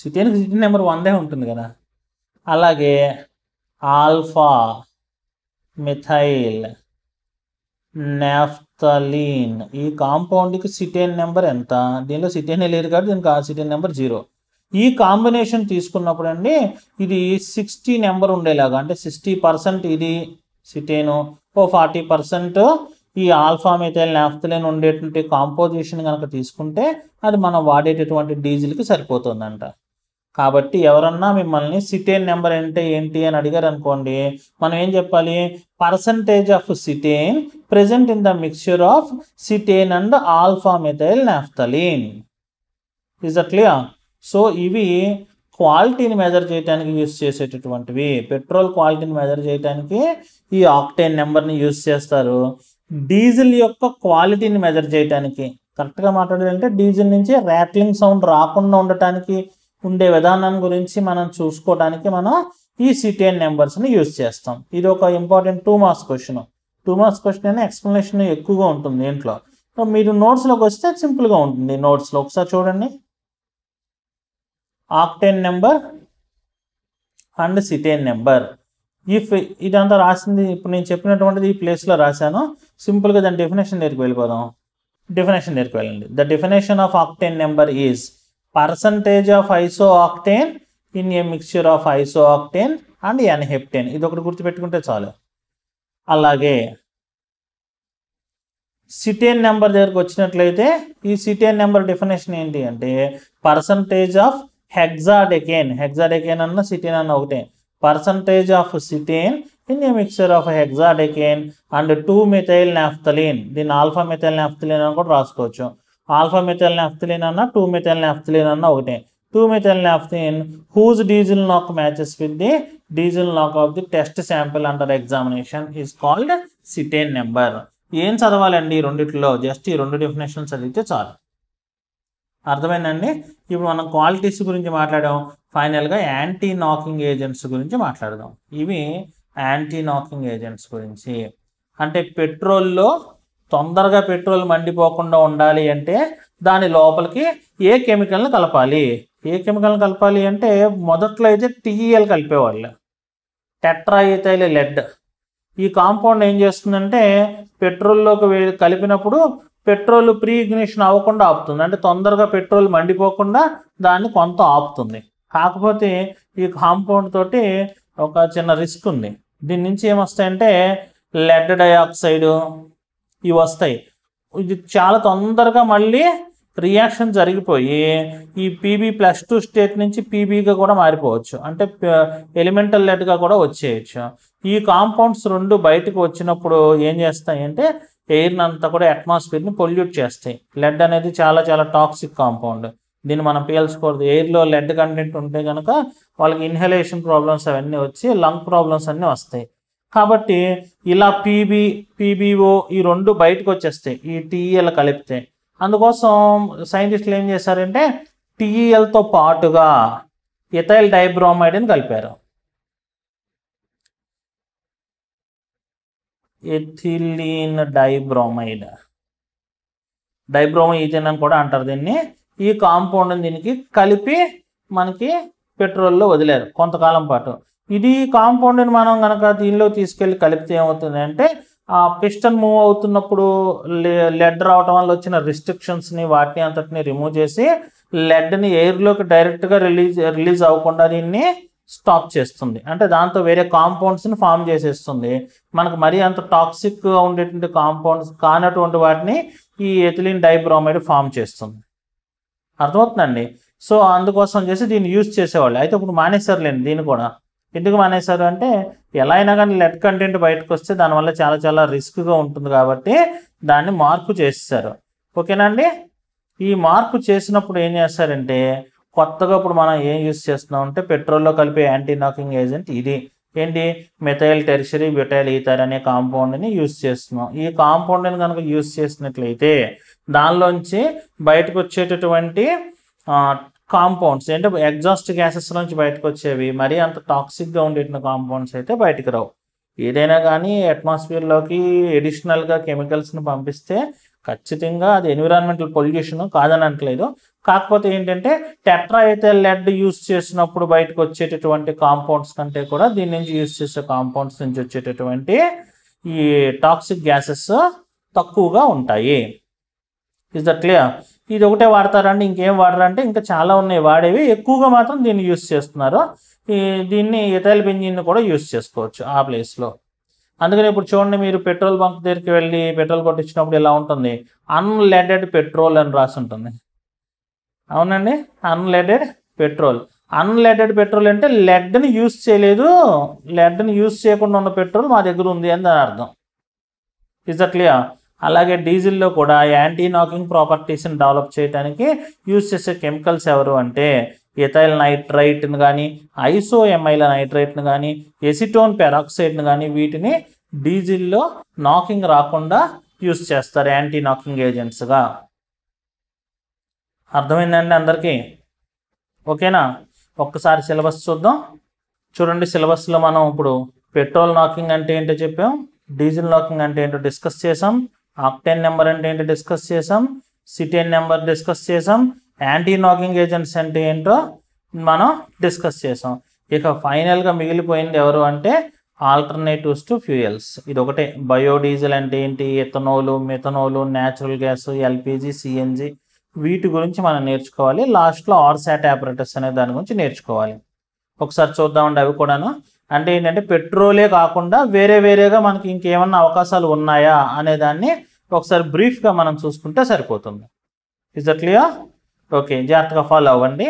సిటేన్కి సిటీ నెంబర్ వందే ఉంటుంది కదా అలాగే ఆల్ఫా మిథైల్ నాఫ్తలీన్ ఈ కాంపౌండ్కి సిటేన్ నెంబర్ ఎంత దీనిలో సిటేనే లేదు కాబట్టి దీనికి ఆ సిటేన్ నెంబర్ జీరో ఈ కాంబినేషన్ తీసుకున్నప్పుడు అండి ఇది సిక్స్టీ నెంబర్ ఉండేలాగా అంటే సిక్స్టీ పర్సెంట్ ఇది సిటేను ఓ ఫార్టీ పర్సెంట్ ఈ ఆల్ఫా మెథైల్ నాఫ్తలీన్ ఉండేటువంటి కాంపోజిషన్ కనుక తీసుకుంటే అది మనం వాడేటటువంటి డీజిల్కి సరిపోతుందంట కాబట్టి ఎవరన్నా మిమ్మల్ని సిటేన్ నెంబర్ అంటే ఏంటి అని అడిగారు అనుకోండి మనం ఏం చెప్పాలి percentage of cetane present in the mixture of cetane and alpha methyl naphthalene. Is that clear? So, ఇవి క్వాలిటీని మెజర్ చేయడానికి యూస్ చేసేటటువంటివి పెట్రోల్ క్వాలిటీని మెజర్ చేయడానికి ఈ ఆక్టైన్ నెంబర్ని యూస్ చేస్తారు డీజిల్ యొక్క క్వాలిటీని మెజర్ చేయడానికి కరెక్ట్గా మాట్లాడాలంటే డీజిల్ నుంచి ర్యాట్లింగ్ సౌండ్ రాకుండా ఉండటానికి ఉండే విధానం గురించి మనం చూసుకోవడానికి మనం ఈ సిటిఎన్ నెంబర్స్ని యూజ్ చేస్తాం ఇది ఒక important two marks question two marks question అయినా ఎక్స్ప్లెనేషన్ ఎక్కువగా ఉంటుంది దీంట్లో సో మీరు నోట్స్లోకి వస్తే సింపుల్గా ఉంటుంది నోట్స్లో ఒకసారి చూడండి octane number and cetane number if ఇదంతా రాసింది ఇప్పుడు నేను చెప్పినటువంటిది ఈ ప్లేస్లో రాశాను సింపుల్గా దాని డెఫినేషన్ దగ్గరికి వెళ్ళిపోదాం డెఫినేషన్ దగ్గరికి వెళ్ళండి the definition of octane number is percentage of iso octane in a mixture of iso octane and n heptane ఇది ఒకటి గుర్తుపెట్టుకుంటే చాలు అలాగే సిటీఎన్ నెంబర్ దగ్గరకు వచ్చినట్లయితే ఈ సిటీఎన్ నెంబర్ డెఫినేషన్ ఏంటి అంటే పర్సంటేజ్ ఆఫ్ హెగ్జాడెకేన్ హెగ్జాడెకేన్ అన్న సిటీన్ అన్న ఒకటే percentage of cetane in a mixture of hexadecane and two methyl naphthalene దీన్ని ఆల్ఫా మిథైల్ నాఫ్తలిన్ అని కూడా రాసుకోవచ్చు ఆల్ఫా మిథైల్ నాఫ్తలిన్ అన్న టూ మిథైల్ నాఫ్తలిన్ అన్న ఒకటే two methyl naphthalene whose diesel knock matches with the diesel knock of the test sample under examination is called cetane number ఏం చదవాలండి ఈ రెండిట్లో జస్ట్ ఈ రెండు డెఫినేషన్ చదివితే చాలు అర్థమైందండి ఇప్పుడు మనం క్వాలిటీస్ గురించి మాట్లాడాం ఫైనల్గా యాంటీ నాకింగ్ ఏజెంట్స్ గురించి మాట్లాడదాం ఇవి యాంటీ నాకింగ్ ఏజెంట్స్ గురించి అంటే పెట్రోల్లో తొందరగా పెట్రోల్ మండిపోకుండా ఉండాలి అంటే దాని లోపలికి ఏ కెమికల్ని కలపాలి ఏ కెమికల్ కలపాలి అంటే మొదట్లో అయితే టీఈఎల్ కలిపేవాళ్ళు టెట్రాయితైల్ లెడ్ ఈ కాంపౌండ్ ఏం చేస్తుందంటే పెట్రోల్లోకి కలిపినప్పుడు పెట్రోల్ ప్రీ ఇగ్నిషన్ అవ్వకుండా ఆపుతుంది అంటే తొందరగా పెట్రోల్ మండిపోకుండా దాన్ని కొంత ఆపుతుంది కాకపోతే ఈ కాంపౌండ్ తోటి ఒక చిన్న రిస్క్ ఉంది దీని నుంచి ఏమొస్తాయంటే లెడ్ డయాక్సైడ్ ఇవి వస్తాయి ఇది చాలా తొందరగా మళ్ళీ రియాక్షన్ జరిగిపోయి ఈ పీబీ ప్లస్ టూ స్టేట్ నుంచి పీబీగా కూడా మారిపోవచ్చు అంటే ఎలిమెంటల్ లెడ్గా కూడా వచ్చేయచ్చు ఈ కాంపౌండ్స్ రెండు బయటకు వచ్చినప్పుడు ఏం చేస్తాయి అంటే ఎయిర్ని అంతా కూడా అట్మాస్ఫియర్ని పొల్యూట్ చేస్తాయి లెడ్ అనేది చాలా చాలా టాక్సిక్ కాంపౌండ్ దీన్ని మనం పీల్చకూడదు ఎయిర్లో లెడ్ కంటెంట్ ఉంటే కనుక వాళ్ళకి ఇన్హలేషన్ ప్రాబ్లమ్స్ అవన్నీ వచ్చి లంగ్ ప్రాబ్లమ్స్ అన్నీ వస్తాయి కాబట్టి ఇలా పీబీ పీబీఓ ఈ రెండు బయటకు వచ్చేస్తాయి ఈ టీఈలు e కలిపితే అందుకోసం సైంటిస్టులు ఏం చేశారంటే టీఈఎల్తో e పాటుగా ఎథైల్ డైబ్రోమైడ్ అని కలిపారు ఎథిలీన్ డైబ్రోమైడ్ డైబ్రోమైథిన్ అని కూడా అంటారు దీన్ని ఈ కాంపౌండ్ దీనికి కలిపి మనకి పెట్రోల్లో వదిలేరు కొంతకాలం పాటు ఇది కాంపౌండ్ని మనం కనుక దీనిలో తీసుకెళ్ళి కలిపితే ఏమవుతుంది అంటే పిస్టన్ మూవ్ అవుతున్నప్పుడు లెడ్ రావటం వల్ల వచ్చిన రిస్ట్రిక్షన్స్ని వాటిని అంతటిని రిమూవ్ చేసి లెడ్ని ఎయిర్లోకి డైరెక్ట్గా రిలీజ్ రిలీజ్ అవ్వకుండా దీన్ని స్టాప్ చేస్తుంది అంటే దాంతో వేరే కాంపౌండ్స్ని ఫామ్ చేసేస్తుంది మనకు మరీ అంత టాక్సిక్గా ఉండేటువంటి కాంపౌండ్స్ కానటువంటి వాటిని ఈ ఎథిలిన్ డైబ్రోమైడ్ ఫామ్ చేస్తుంది అర్థమవుతుందండి సో అందుకోసం చేసి దీన్ని యూజ్ చేసేవాళ్ళు అయితే ఇప్పుడు మానేసారులేండి దీన్ని కూడా ఎందుకు మానేశారు అంటే ఎలా అయినా కానీ లెట్ కంటెంట్ బయటకు వస్తే దానివల్ల చాలా చాలా రిస్క్గా ఉంటుంది కాబట్టి దాన్ని మార్పు చేస్తారు ఓకేనా అండి ఈ మార్పు చేసినప్పుడు ఏం చేస్తారంటే కొత్తగా ఇప్పుడు మనం ఏం యూస్ చేస్తున్నాం అంటే పెట్రోల్లో కలిపే యాంటీ నాకింగ్ ఏజెంట్ ఇది ఏంటి మెథైల్ టెరిషరీ బ్యూటైల్ ఈథర్ అనే కాంపౌండ్ని యూస్ చేస్తున్నాం ఈ కాంపౌండ్ని కనుక యూస్ చేసినట్లయితే దానిలోంచి బయటకు వచ్చేటటువంటి కాంపౌండ్స్ అంటే ఎగ్జాస్ట్ గ్యాసెస్ నుంచి బయటకు వచ్చేవి మరీ అంత టాక్సిక్గా ఉండేటిన కాంపౌండ్స్ అయితే బయటకు రావు ఏదైనా కానీ అట్మాస్ఫియర్లోకి ఎడిషనల్గా కెమికల్స్ని పంపిస్తే ఖచ్చితంగా అది ఎన్విరాన్మెంటల్ పొల్యూషన్ కాదని అనట్లేదు కాకపోతే ఏంటంటే టెట్రా అయితే లెడ్ యూస్ చేసినప్పుడు బయటకు వచ్చేటటువంటి కాంపౌండ్స్ కంటే కూడా దీని నుంచి యూస్ చేసే కాంపౌండ్స్ నుంచి వచ్చేటటువంటి ఈ టాక్సిక్ గ్యాసెస్ తక్కువగా ఉంటాయి ఇస్ దట్ క్లియర్ ఇది ఒకటే వాడతారండి ఇంకేం వాడరంటే ఇంకా చాలా ఉన్నాయి వాడేవి ఎక్కువగా మాత్రం దీన్ని యూస్ చేస్తున్నారు ఈ దీన్ని ఇథైల్ బెంజిన్ కూడా యూస్ చేసుకోవచ్చు ఆ ప్లేస్లో అందుకని ఇప్పుడు చూడండి మీరు పెట్రోల్ బంక్ దగ్గరికి వెళ్ళి పెట్రోల్ కొట్టించినప్పుడు ఇలా ఉంటుంది అన్లెడెడ్ పెట్రోల్ అని రాసి ఉంటుంది అవునండి అన్లెడెడ్ పెట్రోల్ అన్లెడెడ్ పెట్రోల్ అంటే లెడ్ని యూస్ చేయలేదు లెడ్ని యూస్ చేయకుండా ఉన్న పెట్రోల్ మా దగ్గర ఉంది అని దాని అర్థం ఇజ్ దట్ అలాగే డీజిల్లో కూడా యాంటీ నాకింగ్ ప్రాపర్టీస్ని డెవలప్ చేయడానికి యూజ్ చేసే కెమికల్స్ ఎవరు అంటే ఎథైల్ నైట్రైట్ను కానీ ఐసోఎంఐల నైట్రైట్ను కానీ ఎసిటోన్ పెరాక్సైడ్ను కానీ వీటిని డీజిల్లో నాకింగ్ రాకుండా యూస్ చేస్తారు యాంటీ నాకింగ్ ఏజెంట్స్గా అర్థమైందండి అందరికీ ఓకేనా ఒక్కసారి సిలబస్ చూద్దాం చూడండి సిలబస్లో మనం ఇప్పుడు పెట్రోల్ నాకింగ్ అంటే ఏంటో చెప్పాం డీజిల్ నాకింగ్ అంటే ఏంటో డిస్కస్ చేసాం ఆక్టెన్ నెంబర్ అంటే ఏంటో డిస్కస్ చేసాం సిటెన్ నెంబర్ డిస్కస్ చేసాం యాంటీ నాకింగ్ ఏజెంట్స్ అంటే ఏంటో మనం డిస్కస్ చేసాం ఇక ఫైనల్గా మిగిలిపోయింది ఎవరు అంటే ఆల్టర్నేటివ్స్ టు ఫ్యూయల్స్ ఇది ఒకటే బయోడీజిల్ అంటే ఏంటి ethanol methanol natural gas LPG CNG వీటి గురించి మనం నేర్చుకోవాలి లాస్ట్లో ఆర్సాట్ ఆపరేటర్స్ అనే దాని గురించి నేర్చుకోవాలి ఒకసారి చూద్దామండి అవి కూడాను అంటే ఏంటంటే పెట్రోలే కాకుండా వేరే వేరేగా మనకి ఇంకేమన్నా అవకాశాలు ఉన్నాయా అనే దాన్ని ఒకసారి బ్రీఫ్గా మనం చూసుకుంటే సరిపోతుంది ఇజ్ దట్ ఓకే జాగ్రత్తగా ఫాలో అవ్వండి